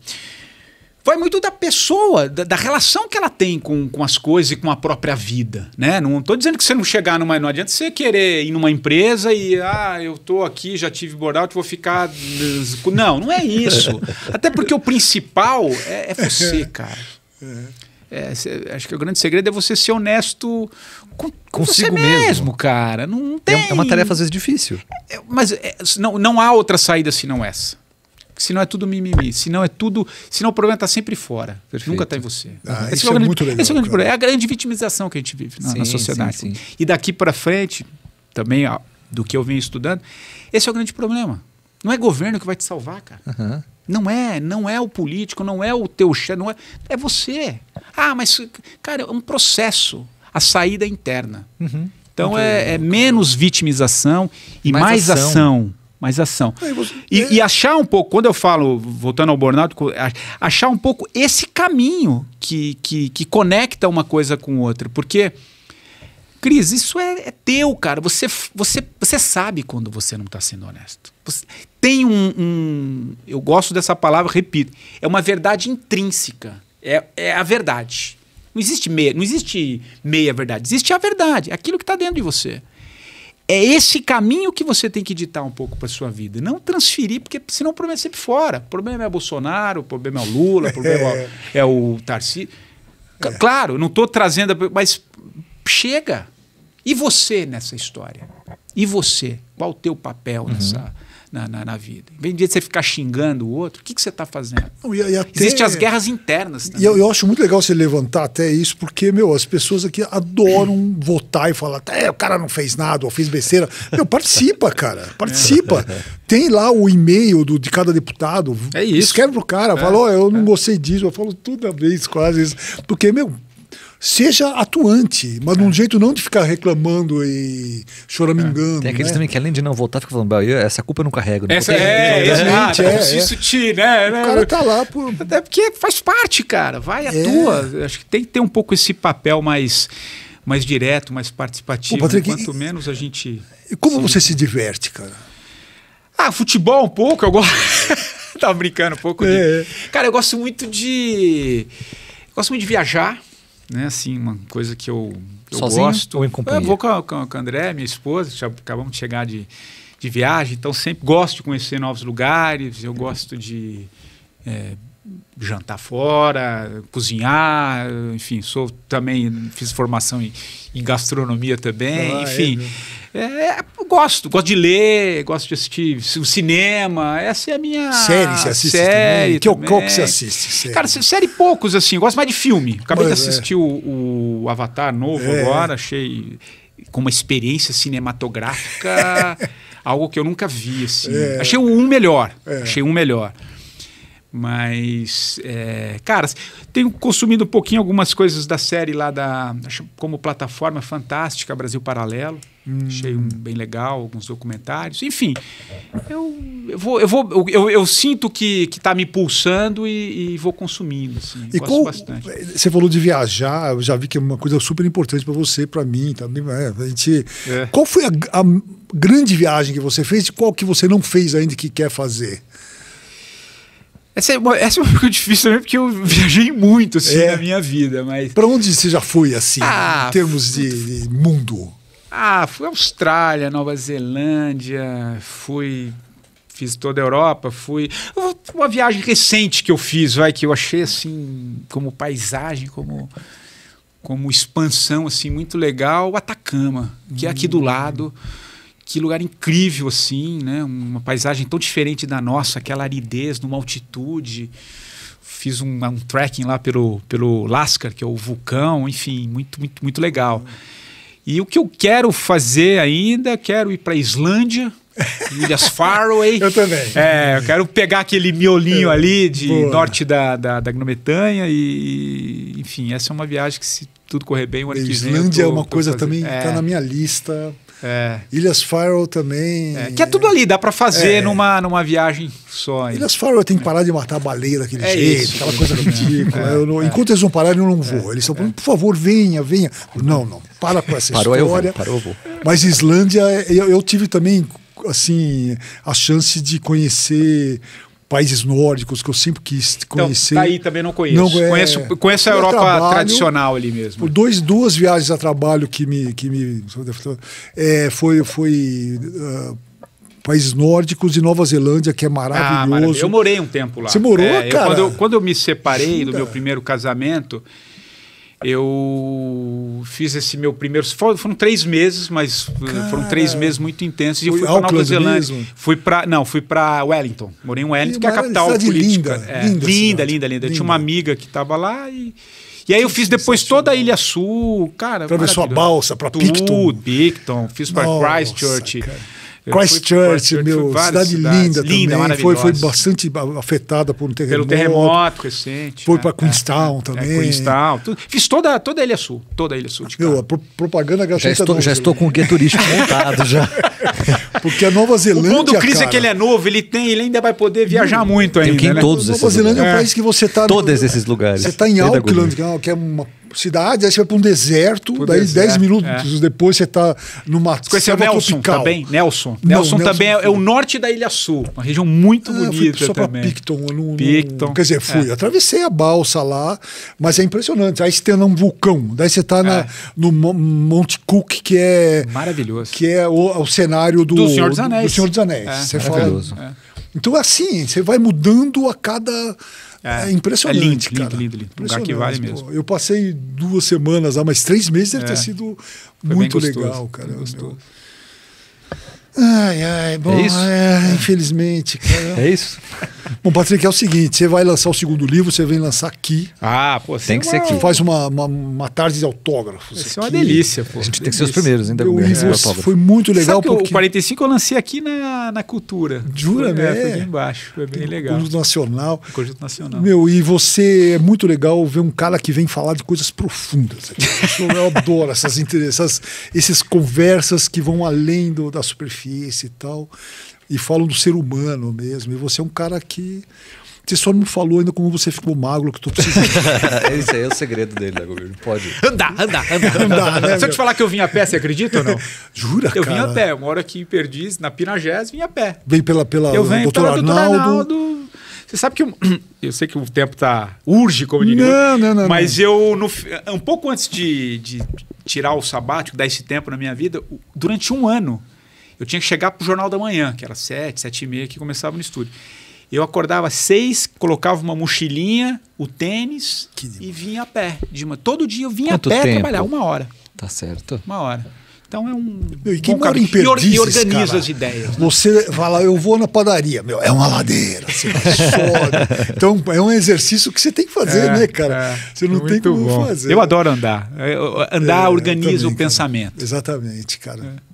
vai muito da pessoa, da, da, relação que ela tem com, com as coisas e com a própria vida, né? Não estou dizendo que você não chegar numa... Não adianta você querer ir numa empresa e... Ah, eu estou aqui, já tive burnout, vou ficar... Não, não é isso. Até porque o principal é, é você, é. cara. É, é acho que o grande segredo é você ser honesto com, com consigo você mesmo, mesmo, cara. Não tem... É, é uma tarefa às vezes difícil. mas não, não há outra saída se não essa. Porque senão é tudo mimimi. Senão é tudo. Senão o problema está sempre fora. Perfeito. Nunca está em você. Ah, esse é, é, grande, muito legal. Esse é, o grande problema. é a grande vitimização que a gente vive na, sim, na sociedade. Sim, sim. E daqui para frente, também ó, do que eu venho estudando, esse é o grande problema. Não é governo que vai te salvar, cara. Uhum. Não é, não é o político, não é o teu chefe, não é, é você. Ah, mas cara, é um processo, a saída interna. Uhum. Então é, é, menos vitimização e mais, mais ação. ação mas ação. E, é. e, achar um pouco, quando eu falo, voltando ao Bornato achar um pouco esse caminho que, que, que conecta uma coisa com outra. Porque, Cris, isso é, é teu, cara. Você, você, você sabe quando você não está sendo honesto. Você, tem um, um, Eu gosto dessa palavra, repito. É uma verdade intrínseca. É, é a verdade. Não existe meia, não existe meia verdade. Existe a verdade, aquilo que está dentro de você é esse caminho que você tem que ditar um pouco para sua vida. Não transferir, porque senão o problema é sempre fora. O problema é Bolsonaro, o problema é o Lula, o problema é, é o Tarcísio. É. Claro, não estou trazendo, mas chega. E você nessa história? E você? Qual o teu papel uhum. nessa, na, na, na vida. Em vez de você ficar xingando o outro, o que, que você está fazendo? Não, e, e até... Existem as guerras internas também. E eu, eu, acho muito legal você levantar até isso, porque, meu, as pessoas aqui adoram votar e falar, é, o cara não fez nada, ou fez besteira. meu, participa, cara, participa. É. Tem lá o e-mail do, de cada deputado. É isso. Escreve pro cara, é. fala, oh, eu não é. gostei disso. Eu falo toda vez quase isso. Porque, meu, seja atuante, mas de um é. jeito não de ficar reclamando e choramingando. É. Tem aqueles né? também que além de não voltar, ficam falando, essa culpa eu não carrego. Né? Essa, é, exatamente, é, é, é, Isso te, né? O cara né? tá lá por... porque faz parte, cara, vai, atua. É. Acho que tem que ter um pouco esse papel mais mais direto, mais participativo. Pô, Patrick, quanto menos a gente. E como você se diverte, cara? Ah, futebol um pouco, eu gosto. Tava brincando um pouco. É. De... Cara, eu gosto muito de. Eu gosto muito de viajar né? Assim, uma coisa que eu, eu Sozinho gosto. Ou em companhia? Eu vou com o com a André, minha esposa, já acabamos de chegar de, de viagem, então sempre gosto de conhecer novos lugares, eu gosto de é, jantar fora, cozinhar, enfim, sou também, fiz formação em, em gastronomia também, ah, é, enfim. É, é, é gosto, gosto de ler, gosto de assistir cinema. Essa é a minha. Série você assiste. Série que eu qual que você assiste? Série. Cara, série poucos, assim. Eu gosto mais de filme. Acabei Mas, de é. assistir é. o, o, Avatar novo é. agora, achei. Com uma experiência cinematográfica, algo que eu nunca vi, assim. É. Achei o um melhor. Achei um melhor. Mas, é, cara, tenho consumido um pouquinho algumas coisas da série lá da. Como plataforma fantástica, Brasil Paralelo. Hum. Achei um, bem legal, alguns documentários. Enfim, eu, eu, vou, eu, vou, eu, eu sinto que está me pulsando e, e vou consumindo. Assim, e qual, bastante. Você falou de viajar, eu já vi que é uma coisa super importante para você, para mim. Também, tá? a gente, é. Qual foi a, a grande viagem que você fez e qual que você não fez ainda que quer fazer? Essa é, uma, essa é difícil também, porque eu viajei muito assim, é. na minha vida, mas... Para onde você já foi, assim, ah, em termos de, de mundo? Ah, fui à Austrália, Nova Zelândia, fui fiz toda a Europa, fui. Uma viagem recente que eu fiz, vai, que eu achei assim, como paisagem, como, como expansão, assim, muito legal, o Atacama, que é aqui do hum. lado que lugar incrível assim, né? Uma paisagem tão diferente da nossa, aquela aridez numa altitude. Fiz um, um trekking lá pelo, pelo Lascar, que é o vulcão, enfim, muito, muito, muito legal. E o que eu quero fazer ainda, quero ir para a Islândia, Ilhas Faroe. eu também. É, eu quero pegar aquele miolinho é, ali de boa. norte da, da, da Grã-Bretanha e, enfim, essa é uma viagem que se tudo correr bem, o ano Islândia que vem. Islândia é uma coisa também, tá é. está na minha lista. É. Ilhas Farol também. É, que é tudo ali, dá para fazer é. numa, numa viagem só. Hein? Ilhas Farol tem que parar de matar a baleia daquele é jeito, isso, aquela coisa é. ridícula. É. enquanto eles não parar eu não vou. Eles estão falando, por favor, venha, venha. Não, não, para com essa parou, história. Eu vou, parou, eu vou. Mas Islândia, eu, eu tive também assim a chance de conhecer países nórdicos que eu sempre quis conhecer. Então, tá aí também não conheço. Não, é, conheço, conheço a Europa trabalho, tradicional ali mesmo. Por dois, duas viagens a trabalho que me. Que me é, foi. foi uh, países nórdicos e Nova Zelândia, que é ah, maravilhoso. Ah, maravilha. Eu morei um tempo lá. Você morou, é, cara? Eu, quando, eu, quando, eu, me separei do meu primeiro casamento, eu fiz esse meu primeiro. Foram três meses, mas Cara, eh, foram três meses muito intensos. E eu fui para Nova Zelândia. Mesmo. Fui para. Não, fui para Wellington. Morei em Wellington, que é a capital política. Linda, é, linda, linda, linda, linda, Eu tinha uma amiga que estava lá e. E aí eu fiz depois toda a Ilha Sul, cara. Atravessou a balsa para Picton. Picton, fiz para Christchurch. Cara. Christchurch, meu, cidade cidades. linda, linda também. Foi, foi bastante afetada por um terremoto. Pelo terremoto recente. Foi né? para é. Queenstown é, também. É, Queenstown. Fiz toda, toda a Ilha Sul. Toda a Ilha Sul. Meu, a pro, propaganda gratuita. Já estou, já estou com o guia turístico montado já. Porque a Nova Zelândia. O mundo do é que ele é novo, ele tem, ele ainda vai poder viajar hum, muito ainda. Tem que ir em né? todos Nova esses Nova Zelândia lugares. é um país que você está. Todos no, esses lugares. Você está em Auckland, que é uma cidades, aí você vai para um deserto, Por daí deserto, 10 minutos é. depois você está numa você conheceu Nelson tropical. bem? Nelson. Não, Nelson, Nelson também é, é, o norte da Ilha Sul, uma região muito ah, bonita fui só também. Picton, não, Picton. Não, quer dizer, fui, é. atravessei a balsa lá, mas é impressionante. Aí você tem um vulcão, daí você está é. no Monte Cook, que é maravilhoso, que é o, o cenário do, do Senhor dos Anéis. Do Senhor dos Anéis. É, você é fala. Então assim, você vai mudando a cada é. É, é, impressionante. É lindo, cara. lindo, lindo, lindo. Lugar que vale mesmo. Eu passei duas semanas lá, mas três meses deve é. ter sido Foi muito legal, cara. Gostoso. Meu. Ai, ai, bom, é isso? É, infelizmente. Cara. É isso? Bom, Patrick, é o seguinte: você vai lançar o segundo livro, você vem lançar aqui. Ah, pô, tem que ser aqui. Faz uma, uma, uma, tarde de autógrafos. Isso é uma delícia, pô. A gente delícia. tem que ser os primeiros, ainda eu, é, Foi muito legal. Sabe porque... O 45 eu lancei aqui na, na Cultura. Jura, é, né? Foi bem embaixo, foi bem tem legal. Conjunto Nacional. Conjunto Nacional. Meu, e você é muito legal ver um cara que vem falar de coisas profundas. Eu adoro essas, essas, essas conversas que vão além do, da superfície difícil e tal. E falam do ser humano mesmo. E você é um cara que. Você só não falou ainda como você ficou magro que tô precisando Esse aí é o segredo dele, né, governo? Pode. Andar, andar, andar. andar né, Se eu te falar que eu vim a pé, você acredita ou não? Jura, eu cara? Eu vim a pé. Eu moro aqui em Perdiz, na Pinagés, vim a pé. Vem pela, pela eu venho doutor, pela doutor Arnaldo. Você sabe que eu, eu sei que o tempo tá urge, como diria. Não, não, não. Mas não. eu, no, um pouco antes de, de tirar o sabático, dar esse tempo na minha vida, durante um ano eu tinha que chegar para o Jornal da Manhã, que era sete, sete e meia, que começava no estúdio. Eu acordava às seis, colocava uma mochilinha, o tênis e vinha a pé. De uma, todo dia eu vinha Quanto a pé tempo? trabalhar, uma hora. Tá certo. Uma hora. Então é um. Meu, e quem mora em Perdizes, e organiza cara, as ideias. Né? Você fala, eu vou na padaria. Meu, é uma ladeira, você vai sobe. Então é um exercício que você tem que fazer, é, né, cara? É, você não é tem como bom. fazer. Eu adoro andar. Eu, andar é, organiza também, o pensamento. Cara. Exatamente, cara. É.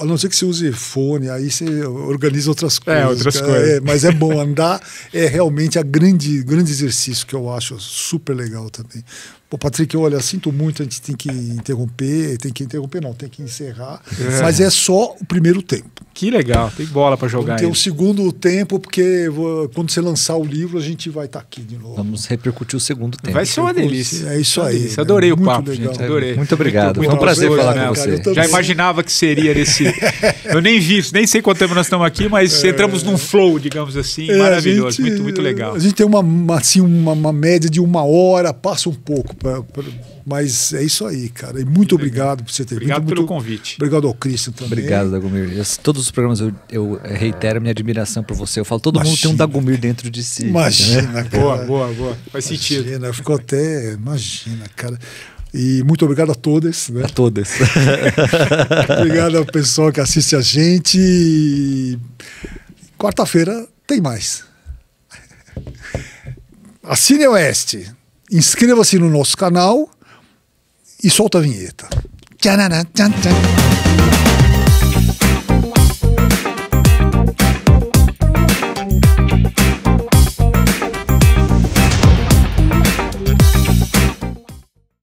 A não ser que você use fone, aí você organiza outras é, coisas. É, outras coisas. É, mas é bom. Andar é realmente a grande, grande exercício que eu acho super legal também. Pô, Patrick, olha, sinto muito, a gente tem que interromper, tem que interromper, não, tem que encerrar. É. Mas é só o primeiro tempo. Que legal, tem bola para jogar. Tem o segundo tempo, porque quando você lançar o livro, a gente vai estar tá aqui de novo. Vamos repercutir o segundo tempo. Vai ser uma delícia. É isso aí. Né? Adorei o papo, legal. gente. Adorei. Muito obrigado. Muito Foi um prazer, falar com você. Já imaginava que seria nesse. Eu nem vi, nem sei quanto tempo nós estamos aqui, mas é... entramos num flow, digamos assim, é, maravilhoso. Gente... muito, muito legal. A gente tem uma, assim, uma, uma média de uma hora, passa um pouco. Pra, pra, mas é isso aí, cara. E muito obrigado, por você ter obrigado vindo. Obrigado pelo muito, convite. Obrigado ao Cristo também. Obrigado, Dagomir. todos os programas eu, eu reitero minha admiração por você. Eu falo, todo imagina, mundo tem um Dagomir dentro de si. Imagina, né? cara. Boa, boa, boa. Faz sentido. Imagina, ficou até. Imagina, cara. E muito obrigado a todas. Né? A todas. obrigado ao pessoal que assiste a gente. Quarta-feira tem mais. A Cine Oeste. Inscreva-se no nosso canal e solta a vinheta. Tchananã, tchan, tchan.